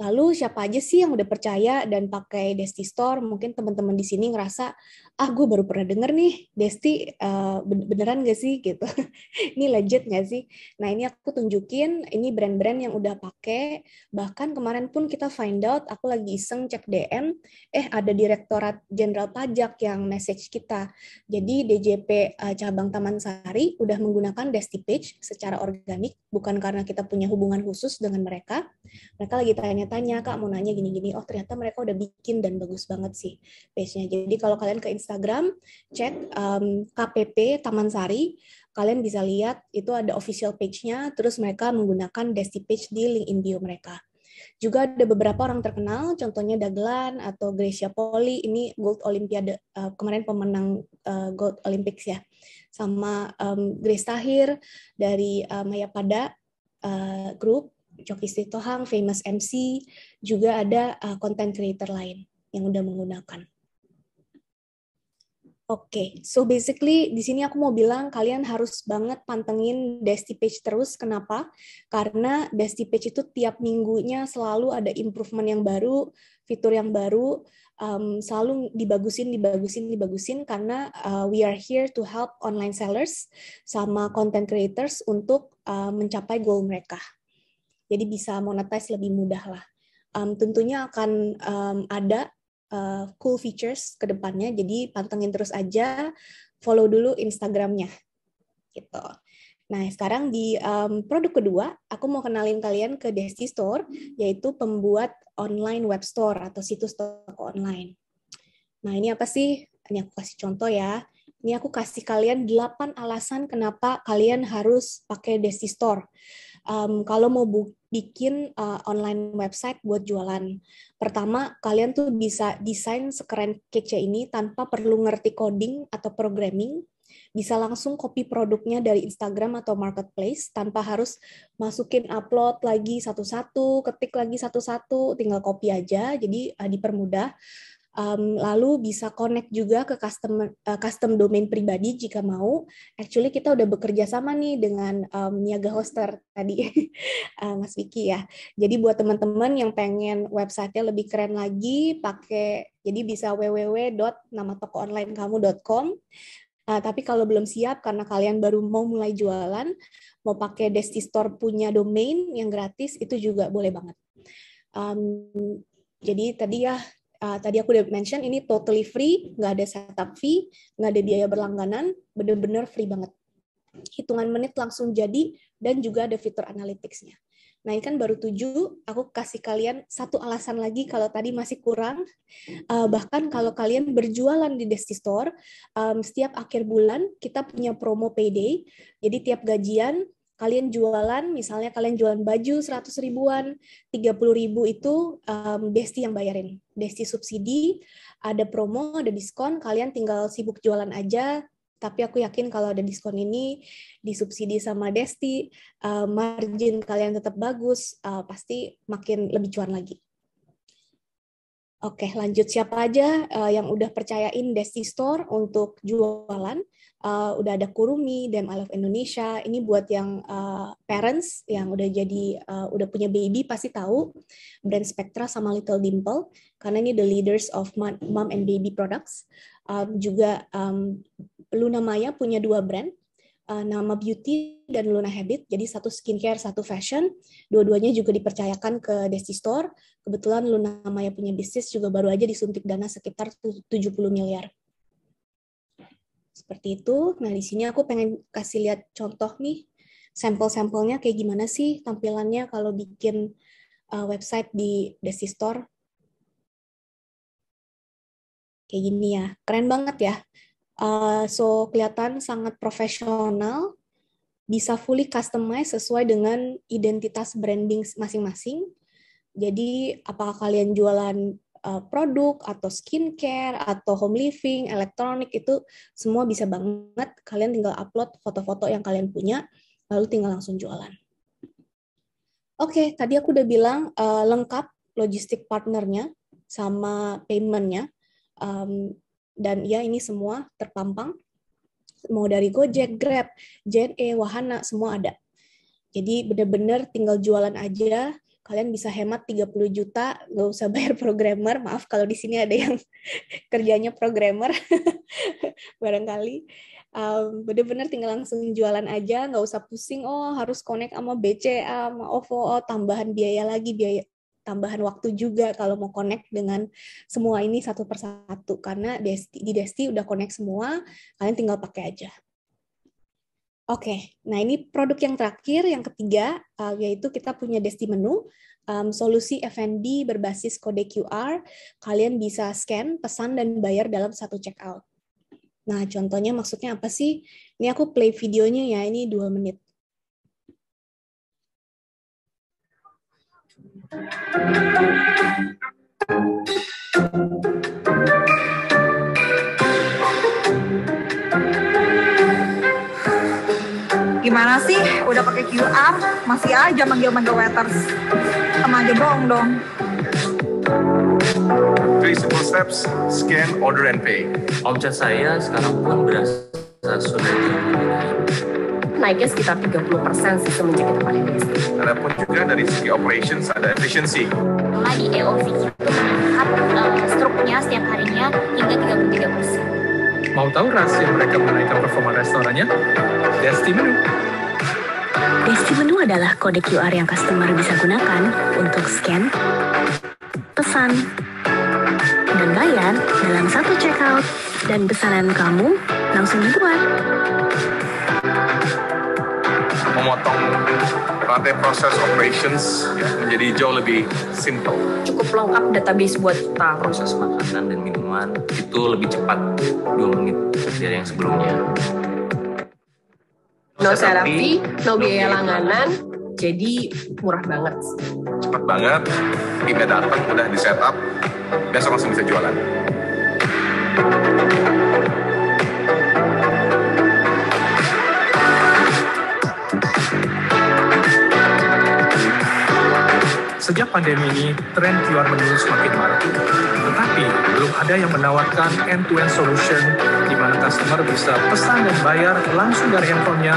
lalu siapa aja sih yang udah percaya dan pakai Desti Store mungkin teman-teman di sini ngerasa ah gue baru pernah denger nih Desti uh, beneran gak sih gitu ini legit gak sih nah ini aku tunjukin ini brand-brand yang udah pakai bahkan kemarin pun kita find out aku lagi iseng cek DM eh ada Direktorat Jenderal Pajak yang message kita jadi DJP uh, eh, cabang Taman Sari udah menggunakan Desti Page secara organik bukan karena kita punya hubungan khusus dengan mereka mereka lagi tanya-tanya kak mau nanya gini-gini oh ternyata mereka udah bikin dan bagus banget sih page-nya jadi kalau kalian ke Instagram Instagram, cek um, KPP Taman Sari. Kalian bisa lihat itu ada official page-nya, terus mereka menggunakan Desti page di LinkedIn bio mereka. Juga ada beberapa orang terkenal, contohnya Daglan atau Gracia Poli, ini Gold Olimpiade uh, kemarin pemenang uh, Gold Olympics ya. Sama um, Grace Tahir dari uh, eh, Maya Pada uh, Group, Coki Sitohang, Famous MC, juga ada uh, content creator lain yang udah menggunakan. Oke, okay. so basically di sini aku mau bilang kalian harus banget pantengin Desti Page terus. Kenapa? Karena Desti Page itu tiap minggunya selalu ada improvement yang baru, fitur yang baru, um, selalu dibagusin, dibagusin, dibagusin. Karena uh, we are here to help online sellers sama content creators untuk uh, mencapai goal mereka. Jadi bisa monetize lebih mudah lah. Um, tentunya akan um, ada uh, cool features ke depannya. Jadi pantengin terus aja, follow dulu Instagramnya. Gitu. Nah, sekarang di um, produk kedua, aku mau kenalin kalian ke Desti Store, yaitu pembuat online web store atau situs toko online. Nah, ini apa sih? Ini aku kasih contoh ya. Ini aku kasih kalian 8 alasan kenapa kalian harus pakai Desti Store um, kalau mau bu bikin uh, online website buat jualan. Pertama, kalian tuh bisa desain sekeren kece ini tanpa perlu ngerti coding atau programming. Bisa langsung copy produknya dari Instagram atau marketplace tanpa harus masukin upload lagi satu-satu, ketik lagi satu-satu, tinggal copy aja. Jadi uh, dipermudah um, lalu bisa connect juga ke custom uh, eh, custom domain pribadi jika mau. Actually kita udah bekerja sama nih dengan um, Niaga Hoster tadi uh, Mas Vicky ya. Jadi buat teman-teman yang pengen websitenya lebih keren lagi, pakai jadi bisa www.namatokoonlinekamu.com. Uh, eh, tapi kalau belum siap karena kalian baru mau mulai jualan, mau pakai Desti Store punya domain yang gratis itu juga boleh banget. Um, jadi tadi ya uh, tadi aku udah mention ini totally free, nggak ada setup fee, nggak ada biaya berlangganan, bener-bener free banget. Hitungan menit langsung jadi dan juga ada fitur analyticsnya Nah ini kan baru tujuh, aku kasih kalian satu alasan lagi kalau tadi masih kurang. Uh, bahkan kalau kalian berjualan di Desti Store, um, setiap akhir bulan kita punya promo payday. Jadi tiap gajian kalian jualan, misalnya kalian jualan baju 100 ribuan, 30 ribu itu um, Desti yang bayarin. Besti subsidi, ada promo, ada diskon, kalian tinggal sibuk jualan aja, tapi aku yakin kalau ada diskon ini, disubsidi sama Desti, margin kalian tetap bagus, eh, pasti makin lebih cuan lagi. Oke, lanjut siapa aja uh, yang udah percayain Desti Store untuk jualan? Uh, udah ada Kurumi, Dem I Love Indonesia. Ini buat yang uh, parents yang udah jadi uh, udah punya baby pasti tahu brand Spectra sama Little Dimple karena ini the leaders of mom and baby products. Um, juga um, Luna Maya punya dua brand uh, nama beauty dan Luna Habit. Jadi satu skincare, satu fashion. Dua-duanya juga dipercayakan ke Desi Store. Kebetulan Luna Maya punya bisnis juga baru aja disuntik dana sekitar 70 miliar. Seperti itu. Nah, di sini aku pengen kasih lihat contoh nih sampel-sampelnya kayak gimana sih tampilannya kalau bikin uh, website di Desi Store. Kayak gini ya. Keren banget ya Uh, so kelihatan sangat profesional, bisa fully customize sesuai dengan identitas branding masing-masing. Jadi apakah kalian jualan uh, produk atau skincare atau home living, elektronik itu semua bisa banget kalian tinggal upload foto-foto yang kalian punya lalu tinggal langsung jualan. Oke, okay, tadi aku udah bilang uh, lengkap logistik partnernya sama paymentnya. Um, dan ya ini semua terpampang mau dari Gojek, Grab, JNE, Wahana, semua ada. Jadi benar-benar tinggal jualan aja, kalian bisa hemat 30 juta, nggak usah bayar programmer. Maaf kalau di sini ada yang kerjanya programmer, barangkali. benar bener-bener tinggal langsung jualan aja, nggak usah pusing, oh harus connect sama BCA, sama OVO, oh, tambahan biaya lagi, biaya tambahan waktu juga kalau mau connect dengan semua ini satu persatu karena Desti, di Desti udah connect semua, kalian tinggal pakai aja. Oke, okay. nah ini produk yang terakhir, yang ketiga, eh, yaitu kita punya Desti Menu, um, solusi F&B berbasis kode QR. Kalian bisa scan, pesan, dan bayar dalam satu checkout. Nah, contohnya maksudnya apa sih? Ini aku play videonya ya, ini dua menit. Gimana sih? Udah pakai QR, masih aja manggil-manggil waiters. Sama aja bohong dong. Three simple steps, scan, order, and pay. Omset saya sekarang pun berasa sudah naiknya sekitar 30% sih semenjak kita pakai BSD. Adapun juga dari segi operations ada efficiency. Mulai di EOV itu melihat uh, eh, struknya setiap harinya hingga 33%. Mau tahu rahasia mereka menaikkan performa restorannya? Desti Menu. Desti Menu adalah kode QR yang customer bisa gunakan untuk scan, pesan, dan bayar dalam satu checkout dan pesanan kamu langsung dibuat memotong rantai proses operations ya, menjadi jauh lebih simple. Cukup lengkap database buat kita proses makanan dan minuman itu lebih cepat dua menit dari yang sebelumnya. No therapy, no biaya langganan, jadi murah banget. Cepat banget, tiba datang udah di setup, besok langsung bisa jualan. Sejak pandemi ini, tren QR menu semakin marak. Tetapi, belum ada yang menawarkan end-to-end solution di mana customer bisa pesan dan bayar langsung dari handphonenya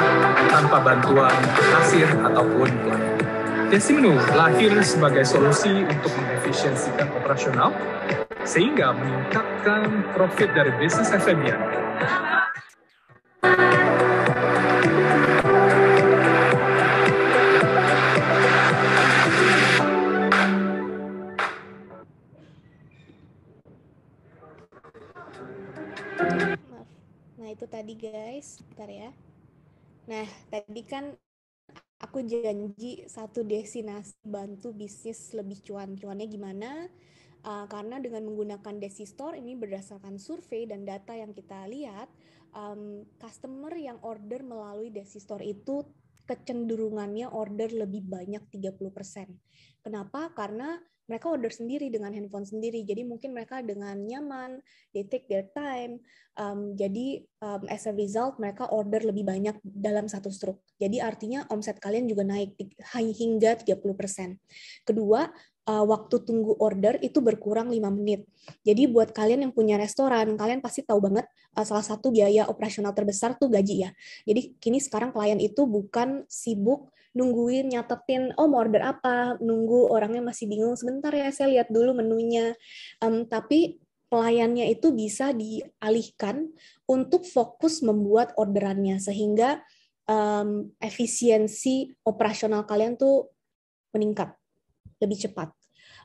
tanpa bantuan kasir ataupun pelayan. Desimenu lahir sebagai solusi untuk mengefisiensikan operasional sehingga meningkatkan profit dari bisnis FMB. tadi kan aku janji satu destinasi bantu bisnis lebih cuan. Cuannya gimana? Uh, karena dengan menggunakan Desi Store ini berdasarkan survei dan data yang kita lihat, um, customer yang order melalui Desi Store itu kecenderungannya order lebih banyak 30%. Kenapa? Karena mereka order sendiri dengan handphone sendiri. Jadi mungkin mereka dengan nyaman, they take their time. Um, jadi um, as a result mereka order lebih banyak dalam satu struk. Jadi artinya omset kalian juga naik hingga 30%. Kedua, uh, waktu tunggu order itu berkurang 5 menit. Jadi buat kalian yang punya restoran, kalian pasti tahu banget uh, salah satu biaya operasional terbesar tuh gaji ya. Jadi kini sekarang klien itu bukan sibuk nungguin nyatetin oh mau order apa nunggu orangnya masih bingung sebentar ya saya lihat dulu menunya um, tapi pelayannya itu bisa dialihkan untuk fokus membuat orderannya sehingga um, efisiensi operasional kalian tuh meningkat lebih cepat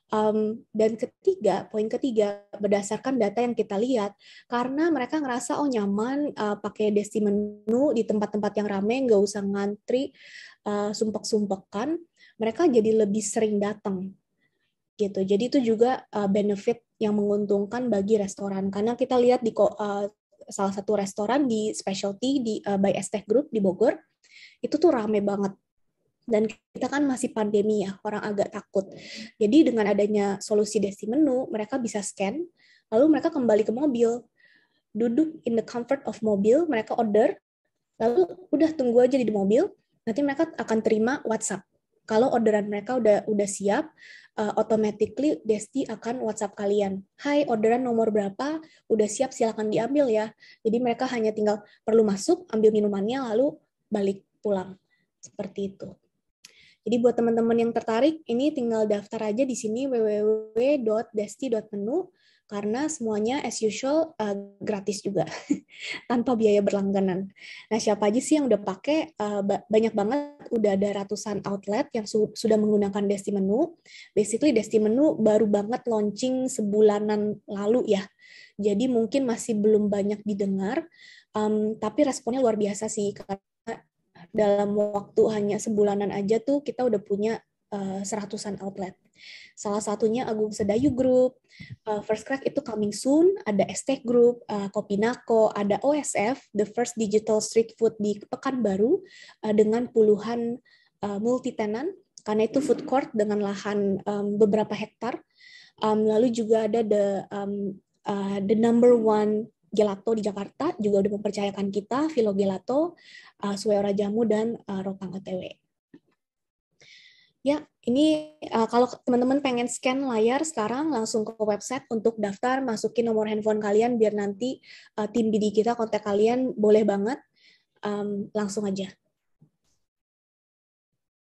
Um, dan ketiga, poin ketiga berdasarkan data yang kita lihat, karena mereka ngerasa oh nyaman uh, pakai desi menu di tempat-tempat yang ramai, nggak usah ngantri, uh, sumpek-sumpekan, mereka jadi lebih sering datang gitu. Jadi itu juga uh, benefit yang menguntungkan bagi restoran karena kita lihat di uh, salah satu restoran di specialty di uh, by Estech Group di Bogor itu tuh rame banget dan kita kan masih pandemi ya, orang agak takut. Jadi dengan adanya solusi desi menu, mereka bisa scan, lalu mereka kembali ke mobil, duduk in the comfort of mobil, mereka order, lalu udah tunggu aja di mobil, nanti mereka akan terima WhatsApp. Kalau orderan mereka udah udah siap, uh, automatically Desti akan WhatsApp kalian. Hai, orderan nomor berapa? Udah siap, silakan diambil ya. Jadi mereka hanya tinggal perlu masuk, ambil minumannya, lalu balik pulang. Seperti itu. Jadi buat teman-teman yang tertarik, ini tinggal daftar aja di sini www.desti.menu karena semuanya as usual uh, gratis juga tanpa biaya berlangganan. Nah, siapa aja sih yang udah pakai uh, banyak banget udah ada ratusan outlet yang su sudah menggunakan Desti Menu. Basically Desti Menu baru banget launching sebulanan lalu ya. Jadi mungkin masih belum banyak didengar, um, tapi responnya luar biasa sih karena dalam waktu hanya sebulanan aja tuh kita udah punya uh, seratusan outlet. Salah satunya Agung Sedayu Group, uh, First Crack itu coming soon, ada Estek Group, uh, eh, Kopinako, ada OSF, the first digital street food di Pekanbaru uh, dengan puluhan uh, multi tenant karena itu food court dengan lahan um, beberapa hektar. Um, lalu juga ada the um, uh, the number one Gelato di Jakarta juga udah mempercayakan kita Filo Gelato, uh, Suwera Jamu dan uh, Rokang OTW. Ya, ini uh, kalau teman-teman pengen scan layar sekarang langsung ke website untuk daftar, masukin nomor handphone kalian biar nanti uh, tim BD kita kontak kalian boleh banget um, langsung aja.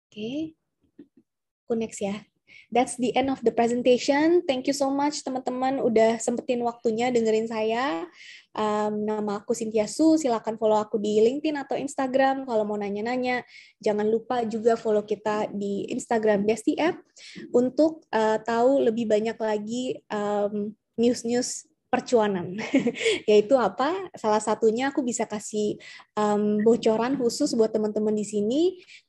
Oke, okay. next ya. That's the end of the presentation. Thank you so much teman-teman udah sempetin waktunya dengerin saya. Um, nama aku Cynthia Su, Silahkan follow aku di LinkedIn atau Instagram kalau mau nanya-nanya. Jangan lupa juga follow kita di Instagram Bestie App untuk uh, tahu lebih banyak lagi news um, news-news percuanan, yaitu apa? Salah satunya aku bisa kasih um, bocoran khusus buat teman-teman di sini.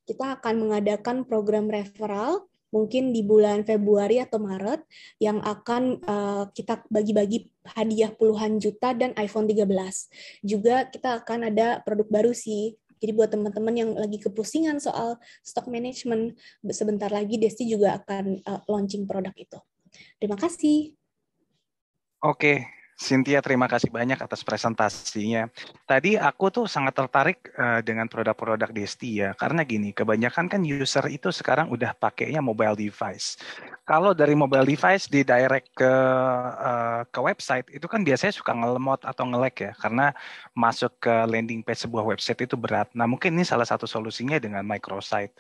Kita akan mengadakan program referral mungkin di bulan Februari atau Maret yang akan uh, kita bagi-bagi hadiah puluhan juta dan iPhone 13. Juga kita akan ada produk baru sih. Jadi buat teman-teman yang lagi kepusingan soal stock management, sebentar lagi Desti juga akan uh, launching produk itu. Terima kasih. Oke, Cynthia, terima kasih banyak atas presentasinya. Tadi aku tuh sangat tertarik uh, dengan produk-produk Desti ya, karena gini, kebanyakan kan user itu sekarang udah pakainya mobile device. Kalau dari mobile device di direct ke uh, ke website itu kan biasanya suka ngelemot atau ngelek ya, karena masuk ke landing page sebuah website itu berat. Nah mungkin ini salah satu solusinya dengan microsite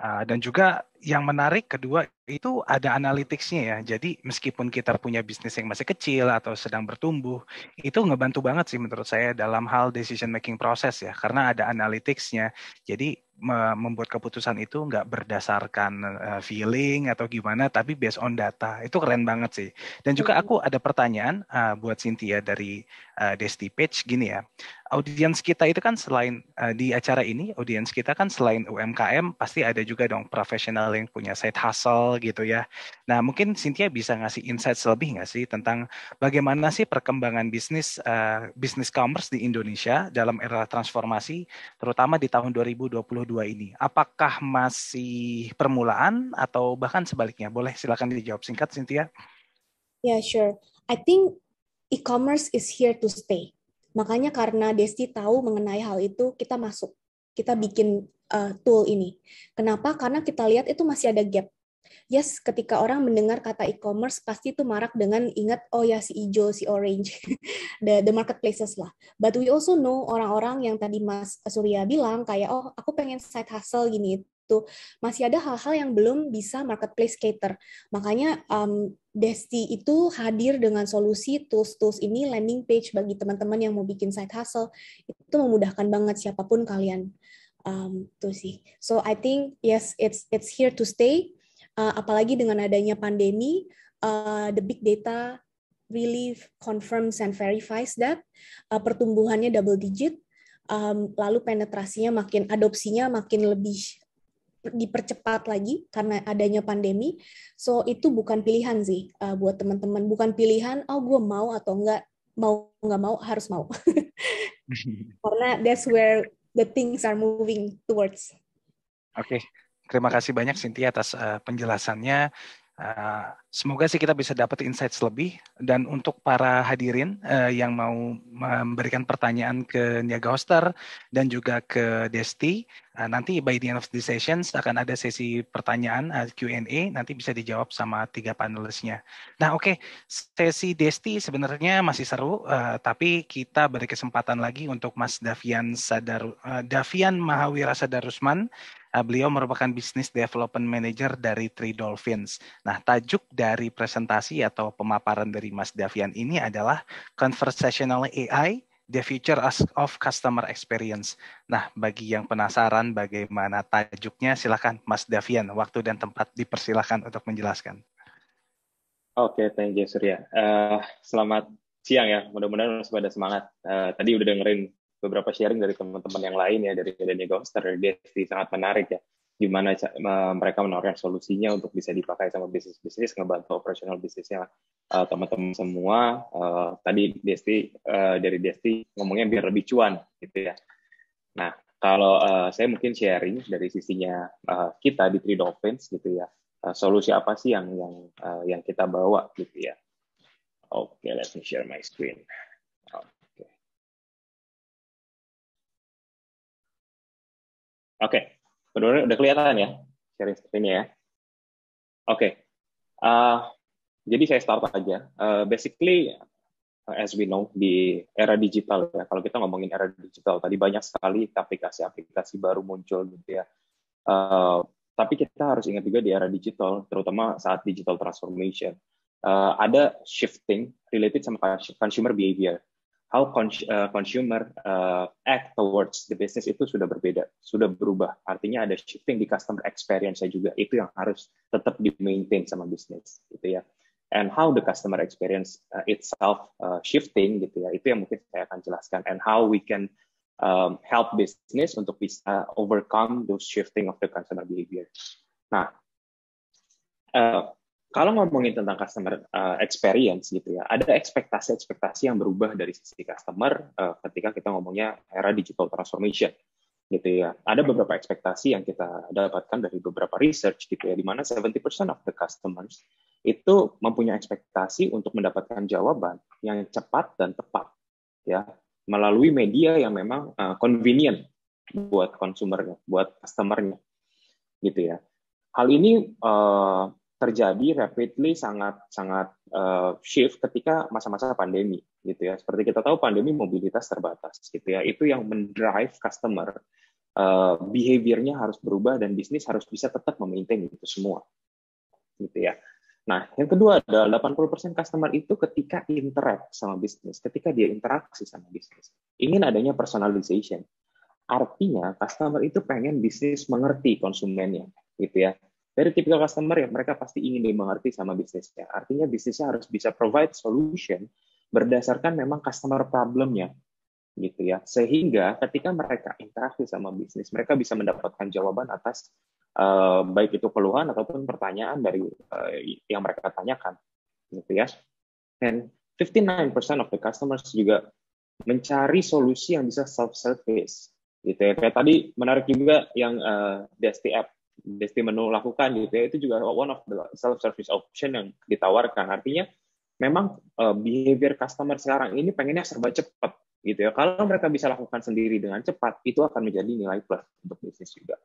Ah, dan juga yang menarik kedua itu ada analyticsnya ya. Jadi meskipun kita punya bisnis yang masih kecil atau sedang bertumbuh, itu ngebantu banget sih menurut saya dalam hal decision making process ya. Karena ada analyticsnya. Jadi membuat keputusan itu nggak berdasarkan eh, feeling atau gimana, tapi based on data. Itu keren banget sih. Dan juga aku ada pertanyaan eh, buat Cynthia dari eh, Desti Page gini ya. Audiens kita itu kan selain di acara ini, audiens kita kan selain UMKM pasti ada juga dong profesional yang punya side hustle gitu ya. Nah mungkin Cynthia bisa ngasih insight lebih nggak sih tentang bagaimana sih perkembangan bisnis bisnis commerce di Indonesia dalam era transformasi, terutama di tahun 2022 dua ini? Apakah masih permulaan atau bahkan sebaliknya? Boleh silakan dijawab singkat, Cynthia. Yeah, sure. I think e-commerce is here to stay. Makanya karena Desti tahu mengenai hal itu, kita masuk. Kita bikin uh, tool ini. Kenapa? Karena kita lihat itu masih ada gap Yes, ketika orang mendengar kata e-commerce pasti itu marak dengan ingat oh ya si hijau, si orange, the, the marketplaces lah. But we also know orang-orang yang tadi Mas Surya bilang kayak oh aku pengen side hustle gini itu masih ada hal-hal yang belum bisa marketplace cater. Makanya um, Desti itu hadir dengan solusi tools-tools ini landing page bagi teman-teman yang mau bikin side hustle itu memudahkan banget siapapun kalian. Um, tuh sih. So I think yes, it's it's here to stay Uh, apalagi dengan adanya pandemi, uh, the big data really confirms and verifies that uh, pertumbuhannya double digit, um, lalu penetrasinya makin adopsinya makin lebih dipercepat lagi karena adanya pandemi. So itu bukan pilihan sih uh, buat teman-teman, bukan pilihan oh gue mau atau enggak mau nggak mau harus mau karena that's where the things are moving towards. Oke, okay. Terima kasih banyak Sintia atas uh, penjelasannya. Uh, Semoga sih kita bisa dapat insights lebih dan untuk para hadirin uh, yang mau memberikan pertanyaan ke Niaga Hoster dan juga ke Desti, uh, nanti by the end of the sessions akan ada sesi pertanyaan uh, eh, Q&A nanti bisa dijawab sama tiga panelisnya. Nah, oke, okay. sesi Desti sebenarnya masih seru uh, tapi kita beri kesempatan lagi untuk Mas Davian Sadar uh, Davian Mahawira Sadarusman. Uh, beliau merupakan business development manager dari Three Dolphins. Nah, tajuk dari presentasi atau pemaparan dari Mas Davian ini adalah conversational AI the future of customer experience. Nah, bagi yang penasaran bagaimana tajuknya silakan Mas Davian, waktu dan tempat dipersilahkan untuk menjelaskan. Oke, okay, thank you Surya. Uh, selamat siang ya. Mudah-mudahan masih pada semangat. Uh, tadi udah dengerin beberapa sharing dari teman-teman yang lain ya dari Daniel Gomster, Desi sangat menarik ya gimana uh, mereka menawarkan solusinya untuk bisa dipakai sama bisnis-bisnis ngebantu operasional bisnisnya uh, teman-teman semua uh, tadi Desti uh, dari Desti ngomongnya biar lebih cuan gitu ya nah kalau uh, saya mungkin sharing dari sisinya uh, kita di Three Offense gitu ya uh, solusi apa sih yang yang uh, yang kita bawa gitu ya oke okay, let me share my screen oke Oke, okay benar udah kelihatan ya sharing screen ya. Oke. Okay. Uh, jadi saya start aja. Uh, basically eh, as we know di era digital ya. Kalau kita ngomongin era digital tadi banyak sekali aplikasi-aplikasi baru muncul gitu ya. Uh, tapi kita harus ingat juga di era digital, terutama saat digital transformation, uh, ada shifting related sama consumer behavior how uh, consumer uh, act towards the business itu sudah berbeda, sudah berubah. Artinya ada shifting di customer experience juga. Itu yang harus tetap di maintain sama bisnis, gitu ya. And how the customer experience uh, itself uh, shifting, gitu ya. Itu yang mungkin saya akan jelaskan. And how we can um, help business untuk bisa uh, overcome those shifting of the customer behavior. Nah, uh, kalau ngomongin tentang customer eh, experience gitu ya, ada ekspektasi-ekspektasi yang berubah dari sisi customer eh, ketika kita ngomongnya era digital transformation gitu ya. Ada beberapa ekspektasi yang kita dapatkan dari beberapa research gitu ya, di mana 70% of the customers itu mempunyai ekspektasi untuk mendapatkan jawaban yang cepat dan tepat ya melalui media yang memang eh, convenient buat konsumernya, buat customernya gitu ya. Hal ini uh, terjadi rapidly sangat sangat uh, shift ketika masa-masa pandemi gitu ya. Seperti kita tahu pandemi mobilitas terbatas gitu ya. Itu yang mendrive customer uh, behaviornya harus berubah dan bisnis harus bisa tetap memaintain itu semua. Gitu ya. Nah, yang kedua ada 80% customer itu ketika interact sama bisnis, ketika dia interaksi sama bisnis. Ingin adanya personalization. Artinya customer itu pengen bisnis mengerti konsumennya gitu ya dari tipikal customer ya mereka pasti ingin dimengerti sama bisnisnya. Artinya bisnisnya harus bisa provide solution berdasarkan memang customer problemnya gitu ya. Sehingga ketika mereka interaksi sama bisnis, mereka bisa mendapatkan jawaban atas uh, baik itu keluhan ataupun pertanyaan dari uh, yang mereka tanyakan gitu ya. And 59% of the customers juga mencari solusi yang bisa self service gitu ya. Kayak tadi menarik juga yang uh, app. Desti Menu lakukan gitu ya, itu juga one of the self-service option yang ditawarkan. Artinya memang uh, behavior customer sekarang ini pengennya serba cepat gitu ya. Kalau mereka bisa lakukan sendiri dengan cepat, itu akan menjadi nilai plus untuk bisnis juga.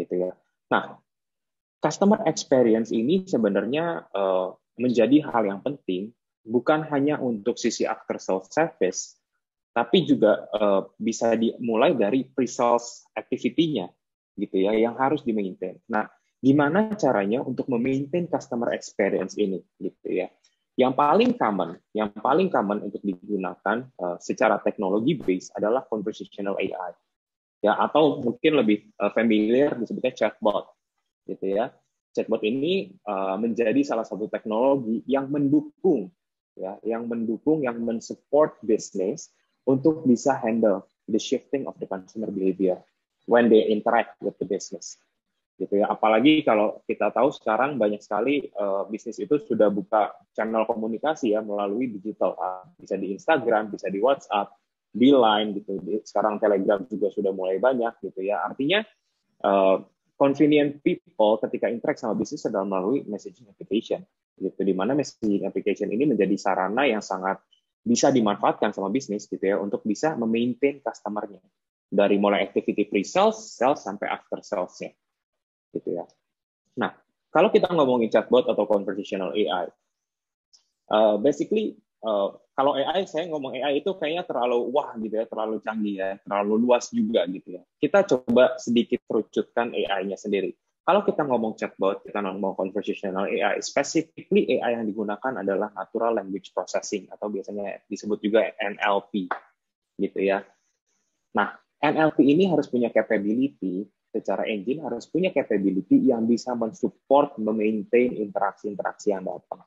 Gitu ya. Nah, customer experience ini sebenarnya uh, menjadi hal yang penting bukan hanya untuk sisi after self service, tapi juga uh, bisa dimulai dari pre-sales activity-nya gitu ya yang harus di-maintain. Nah, gimana caranya untuk memaintain customer experience ini gitu ya. Yang paling common, yang paling common untuk digunakan uh, secara teknologi base adalah conversational AI. Ya, atau mungkin lebih uh, familiar disebutnya chatbot. Gitu ya. Chatbot ini uh, menjadi salah satu teknologi yang mendukung ya, yang mendukung, yang mensupport bisnis untuk bisa handle the shifting of the consumer behavior when they interact with the business gitu ya apalagi kalau kita tahu sekarang banyak sekali uh, bisnis itu sudah buka channel komunikasi ya melalui digital bisa di Instagram bisa di WhatsApp di Line gitu sekarang Telegram juga sudah mulai banyak gitu ya artinya uh, convenient people ketika interact sama bisnis adalah melalui messaging application gitu di mana messaging application ini menjadi sarana yang sangat bisa dimanfaatkan sama bisnis gitu ya untuk bisa memaintain customernya dari mulai activity pre-sales, sales sampai after salesnya, Gitu ya. Nah, kalau kita ngomongin chatbot atau conversational AI, uh, eh, basically uh, kalau AI saya ngomong AI itu kayaknya terlalu wah gitu ya, terlalu canggih ya, terlalu luas juga gitu ya. Kita coba sedikit kerucutkan AI-nya sendiri. Kalau kita ngomong chatbot, kita ngomong conversational AI, specifically AI yang digunakan adalah natural language processing atau biasanya disebut juga NLP gitu ya. Nah, NLP ini harus punya capability, secara engine harus punya capability yang bisa mensupport, memaintain interaksi-interaksi yang datang.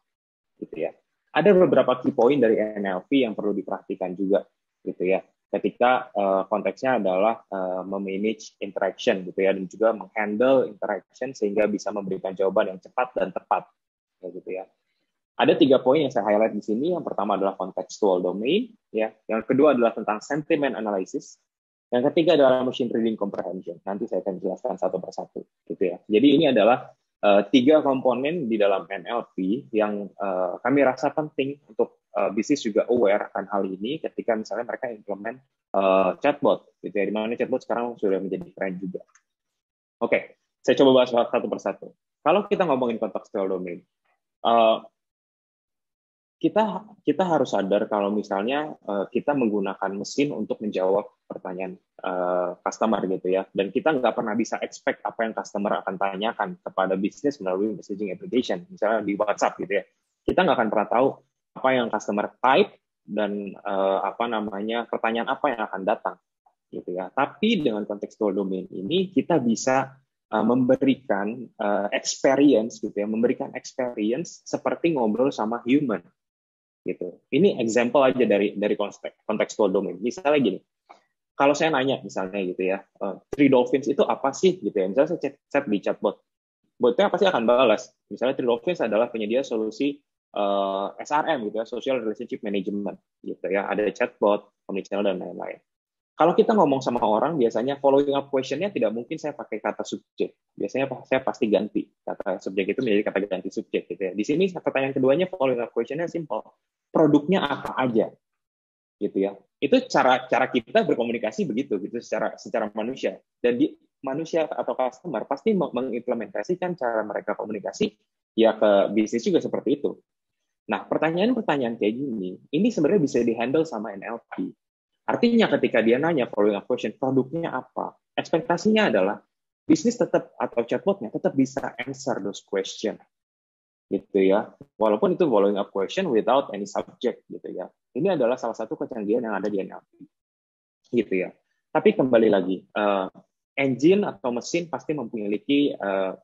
Gitu ya. Ada beberapa key point dari NLP yang perlu diperhatikan juga gitu ya. Ketika uh, konteksnya adalah uh, memanage interaction gitu ya dan juga menghandle interaction sehingga bisa memberikan jawaban yang cepat dan tepat ya, gitu ya. Ada tiga poin yang saya highlight di sini. Yang pertama adalah contextual domain, ya. Yang kedua adalah tentang sentiment analysis, yang ketiga adalah machine reading comprehension. Nanti saya akan jelaskan satu persatu, gitu ya. Jadi ini adalah uh, tiga komponen di dalam NLP yang uh, kami rasa penting untuk uh, bisnis juga aware akan hal ini ketika misalnya mereka implement uh, chatbot, gitu ya. Di mana chatbot sekarang sudah menjadi tren juga. Oke, okay, saya coba bahas satu persatu. Kalau kita ngomongin kontekstual domain, uh, kita kita harus sadar kalau misalnya uh, kita menggunakan mesin untuk menjawab pertanyaan uh, customer gitu ya dan kita nggak pernah bisa expect apa yang customer akan tanyakan kepada bisnis melalui messaging application misalnya di WhatsApp gitu ya kita nggak akan pernah tahu apa yang customer type dan uh, apa namanya pertanyaan apa yang akan datang gitu ya tapi dengan kontekstual domain ini kita bisa memberikan experience gitu ya memberikan experience seperti ngobrol sama human gitu. Ini example aja dari dari konteks kontekstual domain. Misalnya gini, kalau saya nanya misalnya gitu ya, eh, three dolphins itu apa sih gitu ya? Misalnya saya chat, chat di chatbot, botnya pasti akan balas. Misalnya three dolphins adalah penyedia solusi uh, eh, SRM gitu ya, social relationship management gitu ya. Ada chatbot, omnichannel dan lain-lain. Kalau kita ngomong sama orang, biasanya following up question-nya tidak mungkin saya pakai kata subjek. Biasanya saya pasti ganti kata subjek itu menjadi kata ganti subjek gitu ya. Di sini pertanyaan keduanya following up question-nya simple. Produknya apa aja? Gitu ya. Itu cara cara kita berkomunikasi begitu gitu secara secara manusia. Dan di manusia atau customer pasti mengimplementasikan cara mereka komunikasi ya ke bisnis juga seperti itu. Nah, pertanyaan-pertanyaan kayak gini, ini sebenarnya bisa dihandle sama NLP. Artinya ketika dia nanya following up question, produknya apa? Ekspektasinya adalah bisnis tetap atau chatbotnya tetap bisa answer those question gitu ya walaupun itu following up question without any subject gitu ya ini adalah salah satu kecanggihan yang ada di NLP gitu ya tapi kembali lagi uh, engine atau mesin pasti memiliki uh,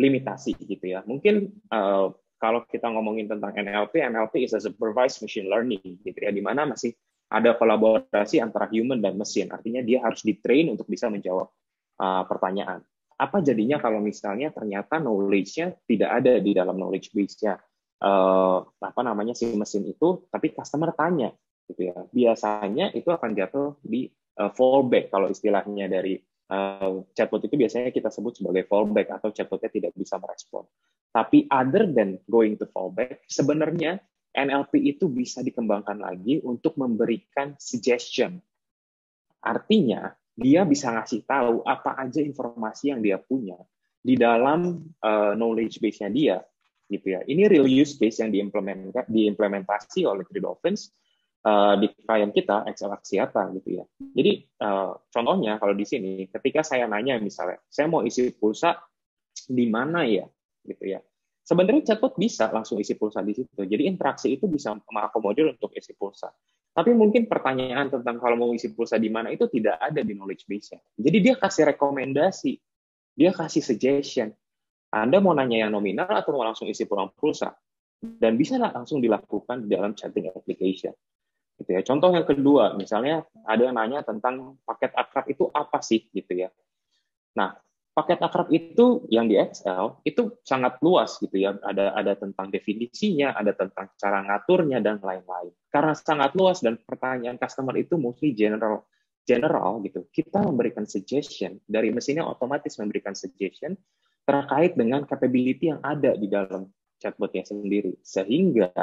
limitasi gitu ya mungkin uh, kalau kita ngomongin tentang NLP NLP is a supervised machine learning gitu ya di mana masih ada kolaborasi antara human dan mesin. Artinya dia harus ditrain untuk bisa menjawab uh, pertanyaan. Apa jadinya kalau misalnya ternyata knowledge-nya tidak ada di dalam knowledge base-nya uh, apa namanya si mesin itu, tapi customer tanya gitu ya. Biasanya itu akan jatuh di uh, fallback kalau istilahnya dari uh, chatbot itu biasanya kita sebut sebagai fallback atau chatbotnya tidak bisa merespon. Tapi other than going to fallback, sebenarnya NLP itu bisa dikembangkan lagi untuk memberikan suggestion. Artinya, dia bisa ngasih tahu apa aja informasi yang dia punya di dalam uh, knowledge base-nya dia gitu ya. Ini real use case yang diimplementasi oleh Creed Offense uh, di klien kita XL Axiata gitu ya. Jadi uh, contohnya kalau di sini ketika saya nanya misalnya, saya mau isi pulsa di mana ya gitu ya. Sebenarnya chatbot bisa langsung isi pulsa di situ. Jadi interaksi itu bisa mengakomodir untuk isi pulsa. Tapi mungkin pertanyaan tentang kalau mau isi pulsa di mana itu tidak ada di knowledge base-nya. Jadi dia kasih rekomendasi, dia kasih suggestion. Anda mau nanya yang nominal atau mau langsung isi pulang pulsa? Dan bisa langsung dilakukan di dalam chatting application. Gitu ya. Contoh yang kedua, misalnya ada yang nanya tentang paket akrab itu apa sih gitu ya paket akrab itu yang di Excel itu sangat luas gitu ya. Ada ada tentang definisinya, ada tentang cara ngaturnya dan lain-lain. Karena sangat luas dan pertanyaan customer itu mostly general general gitu. Kita memberikan suggestion dari mesinnya otomatis memberikan suggestion terkait dengan capability yang ada di dalam chatbotnya sendiri sehingga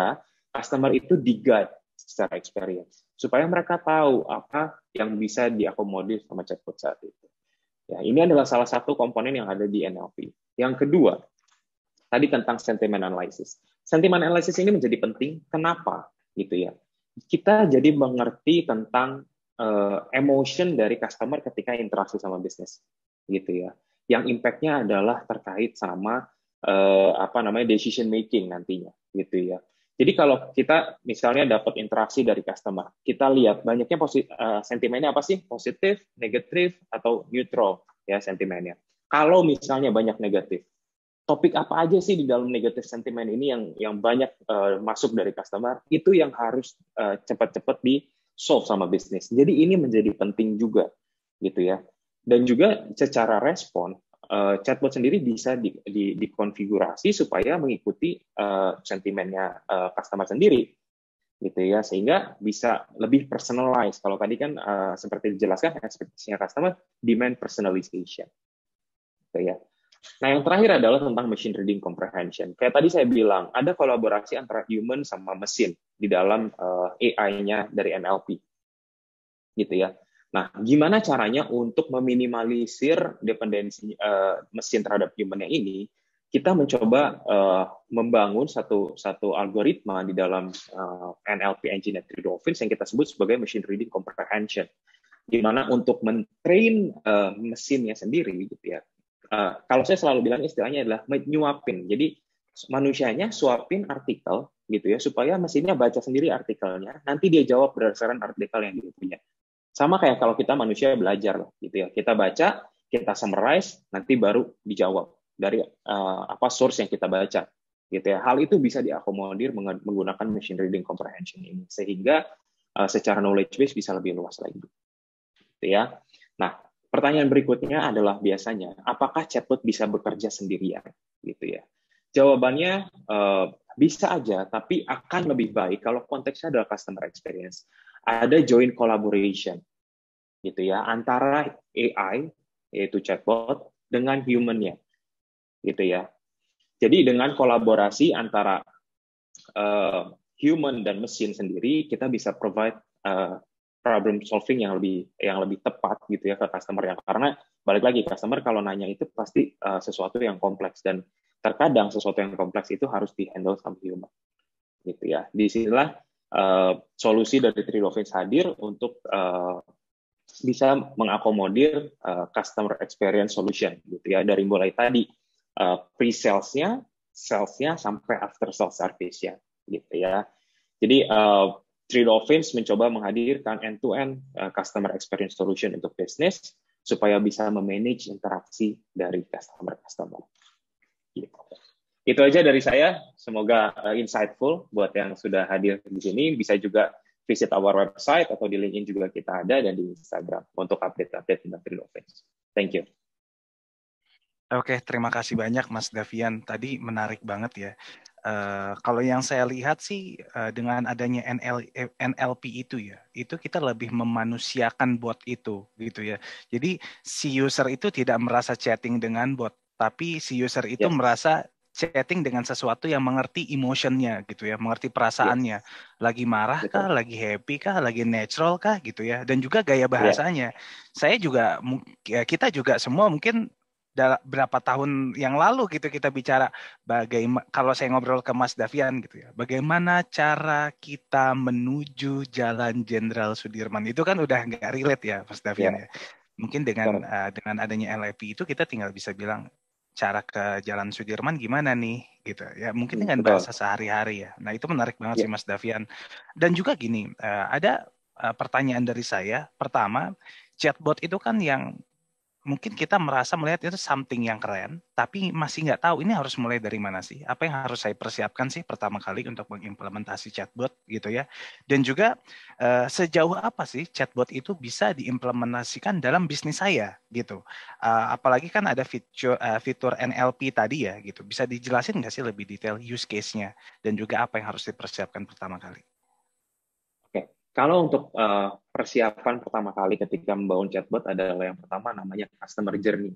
customer itu guide secara experience supaya mereka tahu apa yang bisa diakomodir sama chatbot saat itu. Ya, ini adalah salah satu komponen yang ada di NLP. Yang kedua, tadi tentang sentiment analysis. Sentiment analysis ini menjadi penting. Kenapa? Gitu ya. Kita jadi mengerti tentang uh, emotion dari customer ketika interaksi sama bisnis, gitu ya. Yang impactnya adalah terkait sama uh, apa namanya decision making nantinya, gitu ya. Jadi kalau kita misalnya dapat interaksi dari customer, kita lihat banyaknya posit, uh, eh, sentimennya apa sih? Positif, negatif, atau neutral ya sentimennya. Kalau misalnya banyak negatif, topik apa aja sih di dalam negatif sentimen ini yang yang banyak uh, masuk dari customer itu yang harus uh, cepat-cepat di solve sama bisnis. Jadi ini menjadi penting juga gitu ya. Dan juga secara respon uh, chatbot sendiri bisa di, di, dikonfigurasi supaya mengikuti uh, sentimennya uh, customer sendiri gitu ya sehingga bisa lebih personalize. kalau tadi kan uh, seperti dijelaskan ekspektasinya customer demand personalization gitu ya nah yang terakhir adalah tentang machine reading comprehension kayak tadi saya bilang ada kolaborasi antara human sama mesin di dalam uh, AI-nya dari NLP gitu ya Nah, gimana caranya untuk meminimalisir dependensi uh, mesin terhadap humannya ini? Kita mencoba uh, membangun satu satu algoritma di dalam uh, NLP at Dolphins yang kita sebut sebagai machine reading comprehension, di mana untuk mentrain uh, mesinnya sendiri, gitu ya. Uh, kalau saya selalu bilang istilahnya adalah menyuapin Jadi manusianya suapin artikel gitu ya supaya mesinnya baca sendiri artikelnya nanti dia jawab berdasarkan artikel yang dia punya sama kayak kalau kita manusia belajar lah, gitu ya. Kita baca, kita summarize, nanti baru dijawab dari uh, apa source yang kita baca, gitu ya. Hal itu bisa diakomodir menggunakan machine reading comprehension ini, sehingga uh, secara knowledge base bisa lebih luas lagi, gitu ya. Nah, pertanyaan berikutnya adalah biasanya apakah chatbot bisa bekerja sendirian, gitu ya. Jawabannya uh, bisa aja, tapi akan lebih baik kalau konteksnya adalah customer experience ada joint collaboration gitu ya antara AI yaitu chatbot dengan humannya gitu ya jadi dengan kolaborasi antara uh, human dan mesin sendiri kita bisa provide uh, problem solving yang lebih yang lebih tepat gitu ya ke customer yang karena balik lagi customer kalau nanya itu pasti uh, sesuatu yang kompleks dan terkadang sesuatu yang kompleks itu harus dihandle sama human gitu ya disinilah uh, solusi dari Trilofins hadir untuk uh, bisa mengakomodir uh, customer experience solution gitu ya dari mulai tadi uh, pre-salesnya, salesnya sampai after sales service-nya gitu ya. Jadi uh, Trilofins mencoba menghadirkan end-to-end customer experience solution untuk bisnis supaya bisa memanage interaksi dari customer-customer. Gitu. -customer. Itu aja dari saya. Semoga uh, insightful buat yang sudah hadir di sini. Bisa juga visit our website atau di LinkedIn juga kita ada dan di Instagram untuk update-update tentang Offense. Thank you. Oke, terima kasih banyak Mas Davian. Tadi menarik banget ya. Uh, kalau yang saya lihat sih uh, dengan adanya NL, NLP itu ya, itu kita lebih memanusiakan bot itu gitu ya. Jadi si user itu tidak merasa chatting dengan bot, tapi si user itu yeah. merasa setting dengan sesuatu yang mengerti emotionnya gitu ya, mengerti perasaannya. Yeah. Lagi marah kah, Betul. lagi happy kah, lagi natural kah gitu ya. Dan juga gaya iya. bahasanya. Yeah. Saya juga ya kita juga semua mungkin berapa tahun yang lalu gitu kita bicara bagaimana kalau saya ngobrol ke Mas Davian gitu ya bagaimana cara kita menuju Jalan Jenderal Sudirman itu kan udah nggak relate ya Mas Davian ya, ya mungkin dengan uh, dengan adanya LIP itu kita tinggal bisa bilang cara ke Jalan Sudirman gimana nih gitu ya mungkin hmm, dengan bahasa sehari-hari ya nah itu menarik banget yeah. sih ya. Mas Davian dan juga gini eh, ada eh, pertanyaan dari saya pertama chatbot itu kan yang mungkin kita merasa melihat itu something yang keren, tapi masih nggak tahu ini harus mulai dari mana sih? Apa yang harus saya persiapkan sih pertama kali untuk mengimplementasi chatbot gitu ya? Dan juga eh, sejauh apa sih chatbot itu bisa diimplementasikan dalam bisnis saya gitu? Eh, apalagi kan ada fitur eh, fitur NLP tadi ya gitu. Bisa dijelasin nggak sih lebih detail use case-nya dan juga apa yang harus dipersiapkan pertama kali? Kalau untuk uh, persiapan pertama kali ketika membangun chatbot adalah yang pertama namanya customer journey.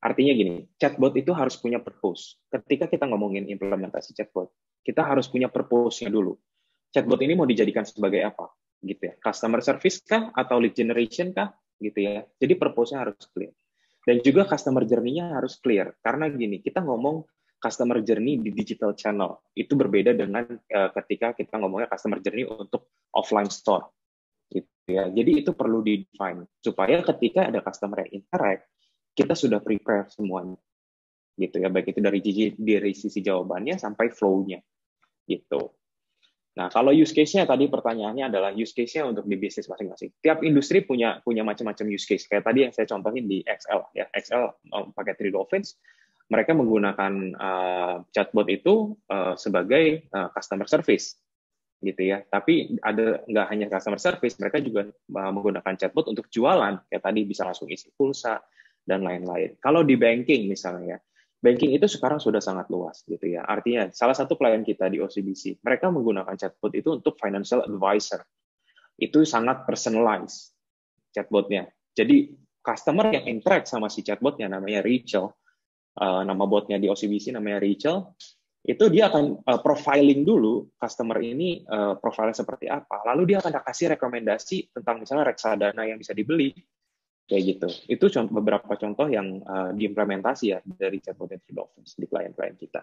Artinya gini, chatbot itu harus punya purpose. Ketika kita ngomongin implementasi chatbot, kita harus punya purpose-nya dulu. Chatbot ini mau dijadikan sebagai apa? Gitu ya. Customer service kah atau lead generation kah? Gitu ya. Jadi purpose-nya harus clear dan juga customer journey-nya harus clear. Karena gini, kita ngomong customer journey di digital channel. Itu berbeda dengan uh, ketika kita ngomongnya customer journey untuk offline store. Gitu ya. Jadi itu perlu di define supaya ketika ada customer yang interact, kita sudah prepare semuanya. Gitu ya, baik itu dari sisi dari sisi jawabannya sampai flow-nya. Gitu. Nah, kalau use case-nya tadi pertanyaannya adalah use case-nya untuk di bisnis masing-masing. Tiap industri punya punya macam-macam use case. Kayak tadi yang saya contohin di XL ya. XL um, eh, pakai three dolphins, mereka menggunakan uh, chatbot itu uh, sebagai uh, customer service gitu ya. Tapi ada nggak hanya customer service, mereka juga uh, menggunakan chatbot untuk jualan. Ya tadi bisa langsung isi pulsa dan lain-lain. Kalau di banking misalnya, banking itu sekarang sudah sangat luas gitu ya. Artinya salah satu klien kita di OCBC, mereka menggunakan chatbot itu untuk financial advisor. Itu sangat personalized chatbotnya. Jadi customer yang interact sama si chatbotnya namanya Rachel uh, nama botnya di OCBC namanya Rachel, itu dia akan uh, profiling dulu customer ini uh, profilnya seperti apa, lalu dia akan kasih rekomendasi tentang misalnya reksadana yang bisa dibeli kayak gitu. Itu contoh, beberapa contoh yang uh, diimplementasi ya dari chatbot Dolphins di klien-klien kita.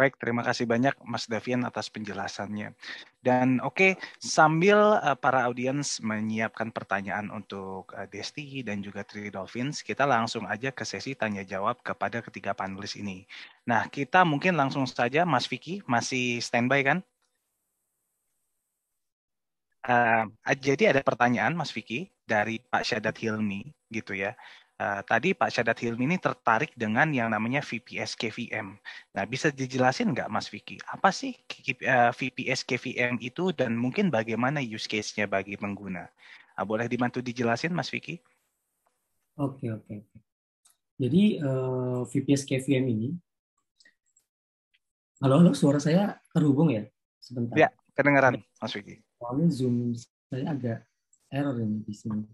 Baik, terima kasih banyak Mas Davian atas penjelasannya. Dan oke, okay, sambil uh, para audiens menyiapkan pertanyaan untuk uh, Desti dan juga Tri Dolphins, kita langsung aja ke sesi tanya jawab kepada ketiga panelis ini. Nah, kita mungkin langsung saja Mas Vicky masih standby kan? Uh, jadi ada pertanyaan Mas Vicky dari Pak Syadat Hilmi gitu ya. Eh, tadi Pak Syadat Hilmi ini tertarik dengan yang namanya VPS KVM. Nah, bisa dijelasin nggak Mas Vicky, apa sih eh, VPS KVM itu dan mungkin bagaimana use case-nya bagi pengguna? Uh, boleh dibantu dijelasin Mas Vicky? Oke, okay, oke. Jadi uh, eh, VPS KVM ini, halo, halo, suara saya terhubung ya? Sebentar. Ya, kedengaran Mas Vicky. Soalnya Zoom saya agak error ini di sini.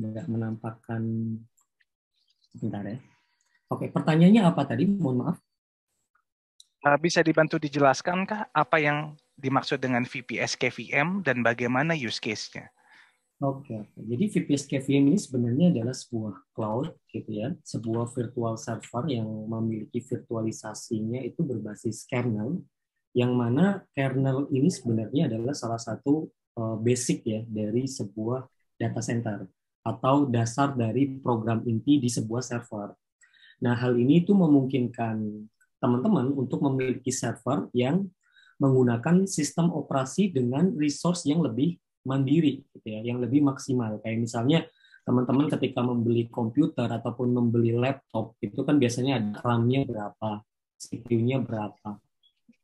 Nggak menampakkan Sebentar ya. Oke, pertanyaannya apa tadi? Mohon maaf. Eh, bisa dibantu dijelaskan kah apa yang dimaksud dengan VPS KVM dan bagaimana use case-nya? Oke, oke, jadi VPS KVM ini sebenarnya adalah sebuah cloud, gitu ya, sebuah virtual server yang memiliki virtualisasinya itu berbasis kernel, yang mana kernel ini sebenarnya adalah salah satu eh, basic ya dari sebuah data center atau dasar dari program inti di sebuah server. Nah, hal ini itu memungkinkan teman-teman untuk memiliki server yang menggunakan sistem operasi dengan resource yang lebih mandiri, gitu ya, yang lebih maksimal. Kayak misalnya teman-teman ketika membeli komputer ataupun membeli laptop, itu kan biasanya ada RAM-nya berapa, CPU-nya berapa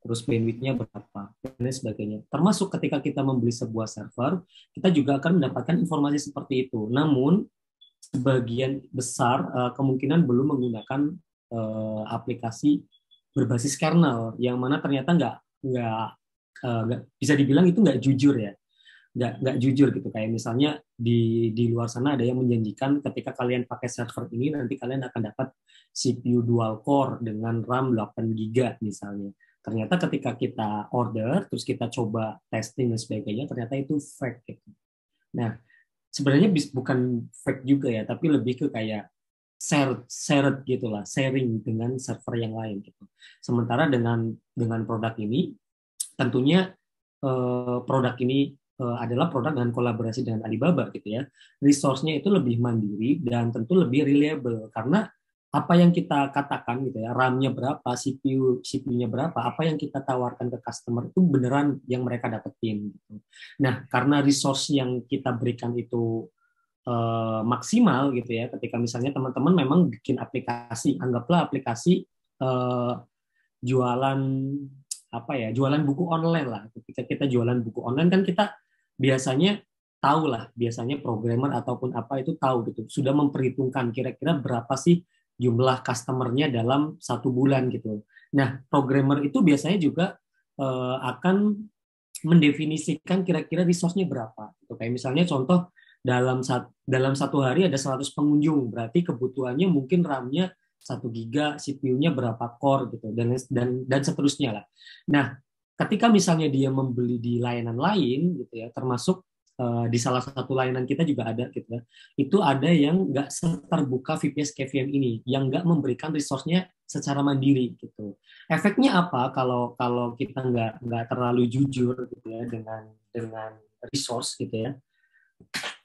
terus bandwidth-nya berapa, dan lain sebagainya. Termasuk ketika kita membeli sebuah server, kita juga akan mendapatkan informasi seperti itu. Namun, sebagian besar eh, kemungkinan belum menggunakan eh, aplikasi berbasis kernel, yang mana ternyata nggak eh, nggak bisa dibilang itu nggak jujur ya nggak nggak jujur gitu kayak misalnya di di luar sana ada yang menjanjikan ketika kalian pakai server ini nanti kalian akan dapat CPU dual core dengan RAM 8 GB misalnya ternyata ketika kita order terus kita coba testing dan sebagainya ternyata itu fake gitu. Nah, sebenarnya bukan fake juga ya, tapi lebih ke kayak share share gitulah, sharing dengan server yang lain gitu. Sementara dengan dengan produk ini tentunya eh, produk ini eh, adalah produk dengan kolaborasi dengan Alibaba gitu ya. Resource-nya itu lebih mandiri dan tentu lebih reliable karena apa yang kita katakan gitu ya RAM-nya berapa CPU CPU-nya berapa apa yang kita tawarkan ke customer itu beneran yang mereka dapetin gitu. Nah karena resource yang kita berikan itu eh, maksimal gitu ya ketika misalnya teman-teman memang bikin aplikasi anggaplah aplikasi eh, jualan apa ya jualan buku online lah ketika kita jualan buku online kan kita biasanya tahu lah biasanya programmer ataupun apa itu tahu gitu sudah memperhitungkan kira-kira berapa sih jumlah customernya dalam satu bulan gitu. Nah, programmer itu biasanya juga uh, akan mendefinisikan kira-kira resource-nya berapa. Gitu. Kayak misalnya contoh dalam sat, dalam satu hari ada 100 pengunjung, berarti kebutuhannya mungkin RAM-nya 1 giga, CPU-nya berapa core gitu dan dan dan seterusnya lah. Nah, ketika misalnya dia membeli di layanan lain gitu ya, termasuk Eh, di salah satu layanan kita juga ada gitu kan. Itu ada yang nggak terbuka VPS KVM ini, yang nggak memberikan resource-nya secara mandiri gitu. Efeknya apa kalau kalau kita nggak nggak terlalu jujur gitu ya dengan dengan resource gitu ya?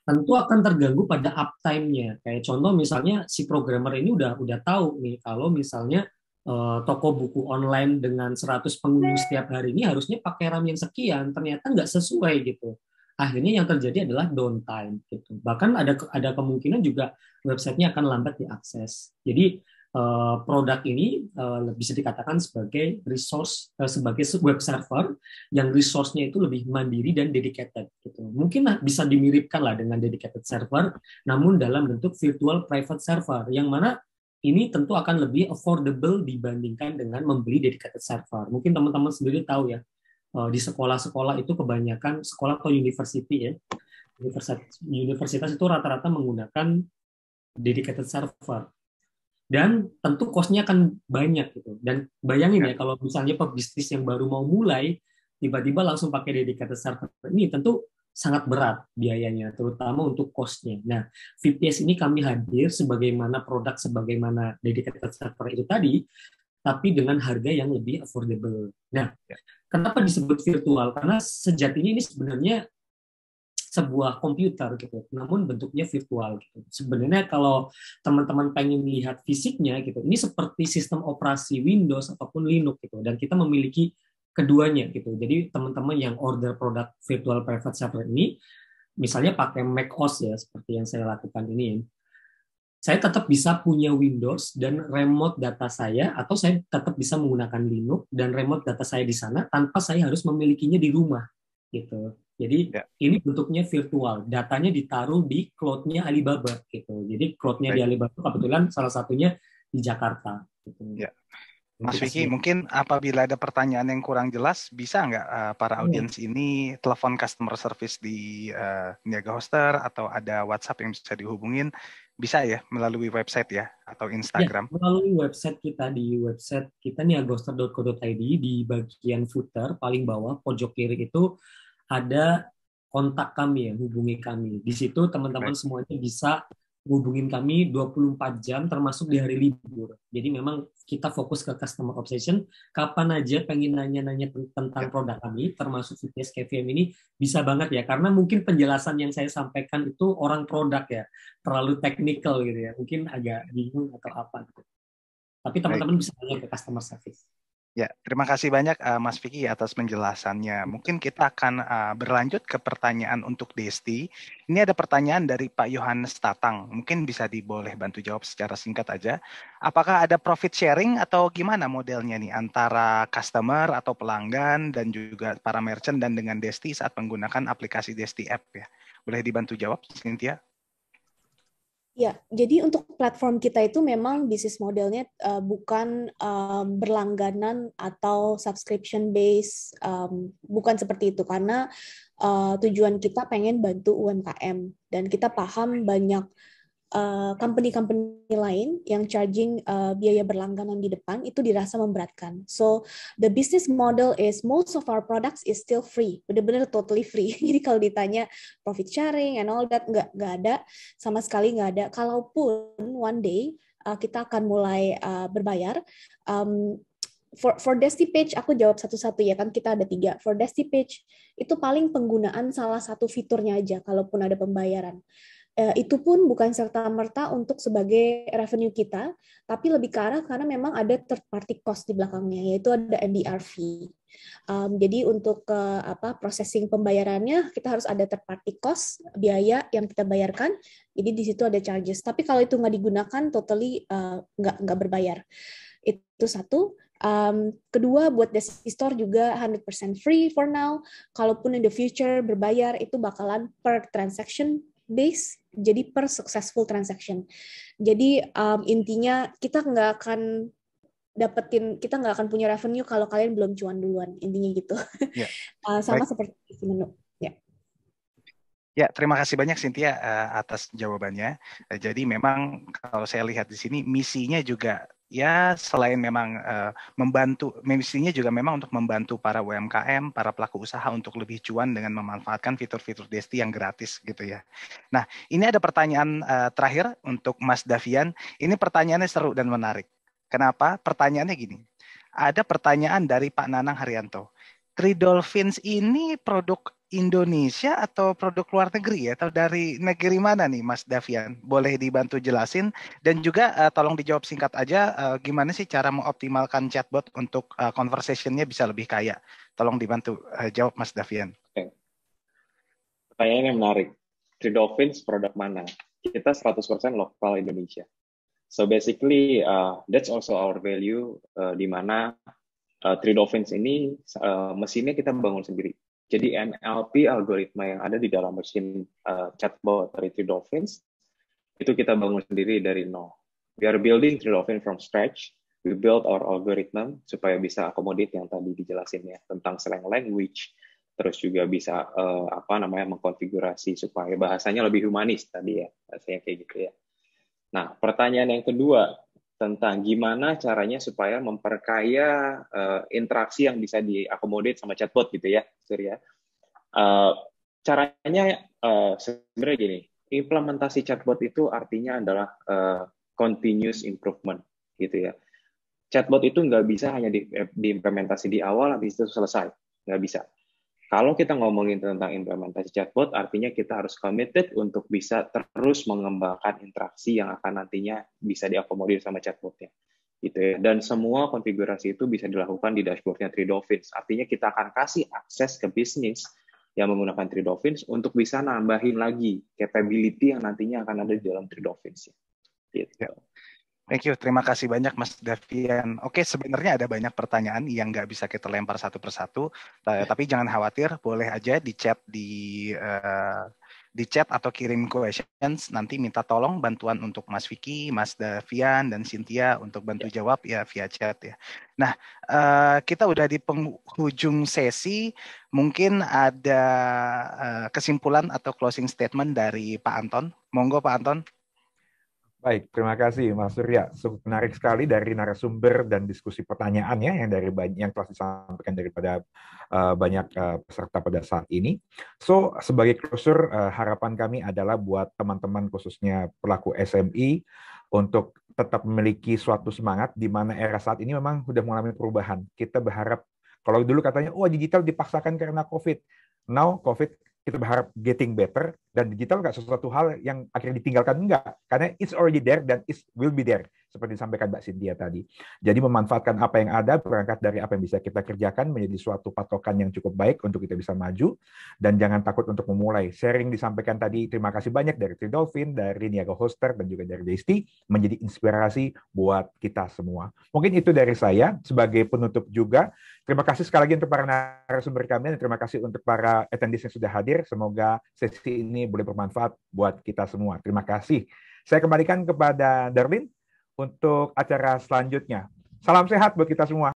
tentu akan terganggu pada uptime-nya. Kayak contoh misalnya si programmer ini udah udah tahu nih kalau misalnya uh, toko buku online dengan 100 pengunjung setiap hari ini harusnya pakai RAM yang sekian, ternyata nggak sesuai gitu akhirnya yang terjadi adalah downtime gitu bahkan ada ada kemungkinan juga websitenya akan lambat diakses jadi eh, produk ini uh, bisa dikatakan sebagai resource eh, sebagai web server yang resource-nya itu lebih mandiri dan dedicated gitu mungkin bisa dimiripkan lah dengan dedicated server namun dalam bentuk virtual private server yang mana ini tentu akan lebih affordable dibandingkan dengan membeli dedicated server. Mungkin teman-teman sendiri tahu ya, Eh, di sekolah-sekolah itu kebanyakan sekolah atau university ya universitas, universitas itu rata-rata menggunakan dedicated server dan tentu kosnya akan banyak gitu dan bayangin ya, ya, kalau misalnya pebisnis yang baru mau mulai tiba-tiba langsung pakai dedicated server ini tentu sangat berat biayanya terutama untuk kosnya. Nah VPS ini kami hadir sebagaimana produk sebagaimana dedicated server itu tadi tapi dengan harga yang lebih affordable. Nah, ya. Kenapa disebut virtual? Karena sejatinya ini sebenarnya sebuah komputer gitu, namun bentuknya virtual. Gitu. Sebenarnya kalau teman-teman pengen lihat fisiknya gitu, ini seperti sistem operasi Windows ataupun Linux gitu, dan kita memiliki keduanya gitu. Jadi teman-teman yang order produk virtual private server ini, misalnya pakai Mac OS ya, seperti yang saya lakukan ini, saya tetap bisa punya Windows dan remote data saya, atau saya tetap bisa menggunakan Linux dan remote data saya di sana tanpa saya harus memilikinya di rumah, gitu. Jadi ya. ini bentuknya virtual, datanya ditaruh di cloud-nya Alibaba, gitu. Jadi cloud-nya cloudnya di Alibaba kebetulan salah satunya di Jakarta. Gitu. Ya. Mas Vicky, mungkin apabila ada pertanyaan yang kurang jelas, bisa nggak uh, para iya. audiens hmm. ini telepon customer service di uh, Niaga Hoster atau ada WhatsApp yang bisa dihubungin bisa ya melalui website ya atau ya, Instagram? Ya, melalui website kita di website kita nih agoster.co.id di bagian footer paling bawah pojok kiri itu ada kontak kami ya, hubungi kami. Di situ teman-teman semuanya bisa hubungin kami 24 jam termasuk di hari libur. Jadi memang kita fokus ke customer obsession. Kapan aja pengen nanya-nanya tentang produk kami termasuk VPS KVM ini bisa banget ya karena mungkin penjelasan yang saya sampaikan itu orang produk ya, terlalu teknikal gitu ya. Mungkin agak bingung atau apa. Gitu. Tapi teman-teman bisa nanya ke customer service. Ya, terima kasih banyak uh, Mas Vicky atas penjelasannya. Mungkin kita akan uh, berlanjut ke pertanyaan untuk Desti. Ini ada pertanyaan dari Pak Yohanes Tatang. Mungkin bisa diboleh bantu jawab secara singkat aja. Apakah ada profit sharing atau gimana modelnya nih antara customer atau pelanggan dan juga para merchant dan dengan Desti saat menggunakan aplikasi Desti App ya? Boleh dibantu jawab, Cynthia? Ya, jadi untuk platform kita itu memang bisnis modelnya uh, bukan um, berlangganan atau subscription base, um, bukan seperti itu karena uh, tujuan kita pengen bantu UMKM dan kita paham banyak Eh, company-company uh, lain yang charging uh, biaya berlangganan di depan itu dirasa memberatkan. So the business model is most of our products is still free, benar-benar totally free. Jadi kalau ditanya profit sharing and all that nggak nggak ada sama sekali nggak ada. Kalaupun one day uh, kita akan mulai uh, berbayar. Um, for for Desti Page aku jawab satu-satu ya kan kita ada tiga for Desti Page itu paling penggunaan salah satu fiturnya aja kalaupun ada pembayaran Eh, itu pun bukan serta-merta untuk sebagai revenue kita, tapi lebih ke arah karena memang ada third party cost di belakangnya, yaitu ada MDR fee. Um, jadi untuk uh, apa processing pembayarannya kita harus ada third party cost biaya yang kita bayarkan. Jadi di situ ada charges. Tapi kalau itu nggak digunakan, totally uh, nggak nggak berbayar. Itu satu. Um, kedua buat Desi Store juga 100% free for now. Kalaupun in the future berbayar itu bakalan per transaction base jadi per successful transaction. Jadi um, intinya kita nggak akan dapetin kita nggak akan punya revenue kalau kalian belum cuan duluan intinya gitu. yeah. uh, sama Baik. seperti menu. Ya. ya. terima kasih banyak Cynthia uh, atas jawabannya. Uh, jadi memang kalau saya lihat di sini misinya juga ya selain memang uh, membantu misinya juga memang untuk membantu para UMKM, para pelaku usaha untuk lebih cuan dengan memanfaatkan fitur-fitur Desti yang gratis gitu ya. Nah, ini ada pertanyaan uh, terakhir untuk Mas Davian. Ini pertanyaannya seru dan menarik. Kenapa? Pertanyaannya gini. Ada pertanyaan dari Pak Nanang Haryanto. Tridolphins ini produk Indonesia atau produk luar negeri ya atau dari negeri mana nih Mas Davian? Boleh dibantu jelasin dan juga uh, tolong dijawab singkat aja uh, gimana sih cara mengoptimalkan chatbot untuk uh, conversation-nya bisa lebih kaya? Tolong dibantu uh, jawab Mas Davian. Okay. Pertanyaan yang menarik. Tridolphins produk mana? Kita 100% lokal Indonesia. So basically uh, that's also our value uh, di mana uh, Tridolphins ini uh, mesinnya kita bangun sendiri jadi NLP algoritma yang ada di dalam mesin uh, chatbot dari Three Dolphins itu kita bangun sendiri dari nol. We are building Three Dolphins from scratch. We build our algorithm supaya bisa accommodate yang tadi dijelasin ya tentang slang language, terus juga bisa uh, apa namanya mengkonfigurasi supaya bahasanya lebih humanis tadi ya, bahasanya kayak gitu ya. Nah, pertanyaan yang kedua tentang gimana caranya supaya memperkaya uh, interaksi yang bisa diakomodir sama chatbot gitu ya, Surya. Uh, caranya uh, sebenarnya gini, implementasi chatbot itu artinya adalah uh, continuous improvement gitu ya. Chatbot itu nggak bisa hanya di, diimplementasi di awal habis itu selesai, nggak bisa. Kalau kita ngomongin tentang implementasi chatbot, artinya kita harus committed untuk bisa terus mengembangkan interaksi yang akan nantinya bisa diakomodir sama chatbotnya. Gitu ya. Dan semua konfigurasi itu bisa dilakukan di dashboardnya Three Artinya kita akan kasih akses ke bisnis yang menggunakan Three untuk bisa nambahin lagi capability yang nantinya akan ada di dalam Three Gitu. Yeah. Thank you, terima kasih banyak Mas Davian. Oke, sebenarnya ada banyak pertanyaan yang nggak bisa kita lempar satu persatu, eh, ya. tapi jangan khawatir, boleh aja di chat di uh, di chat atau kirim questions nanti minta tolong bantuan untuk Mas Vicky, Mas Davian dan Cynthia untuk bantu ya. jawab ya via chat ya. Nah, uh, kita udah di penghujung sesi, mungkin ada uh, kesimpulan atau closing statement dari Pak Anton. Monggo Pak Anton. Baik, terima kasih Mas Surya. Menarik sekali dari narasumber dan diskusi pertanyaannya yang dari banyak yang telah disampaikan daripada uh, banyak uh, peserta pada saat ini. So, sebagai closure uh, harapan kami adalah buat teman-teman khususnya pelaku SMI untuk tetap memiliki suatu semangat di mana era saat ini memang sudah mengalami perubahan. Kita berharap kalau dulu katanya oh digital dipaksakan karena Covid. Now Covid kita berharap getting better dan digital nggak sesuatu hal yang akhirnya ditinggalkan enggak karena it's already there dan it will be there seperti disampaikan Mbak Cynthia tadi. Jadi memanfaatkan apa yang ada, berangkat dari apa yang bisa kita kerjakan menjadi suatu patokan yang cukup baik untuk kita bisa maju dan jangan takut untuk memulai. Sharing disampaikan tadi, terima kasih banyak dari Tridolphin, dari Niaga Hoster, dan juga dari Desti menjadi inspirasi buat kita semua. Mungkin itu dari saya sebagai penutup juga. Terima kasih sekali lagi untuk para narasumber kami dan terima kasih untuk para attendees yang sudah hadir. Semoga sesi ini boleh bermanfaat buat kita semua. Terima kasih. Saya kembalikan kepada Darlin untuk acara selanjutnya. Salam sehat buat kita semua.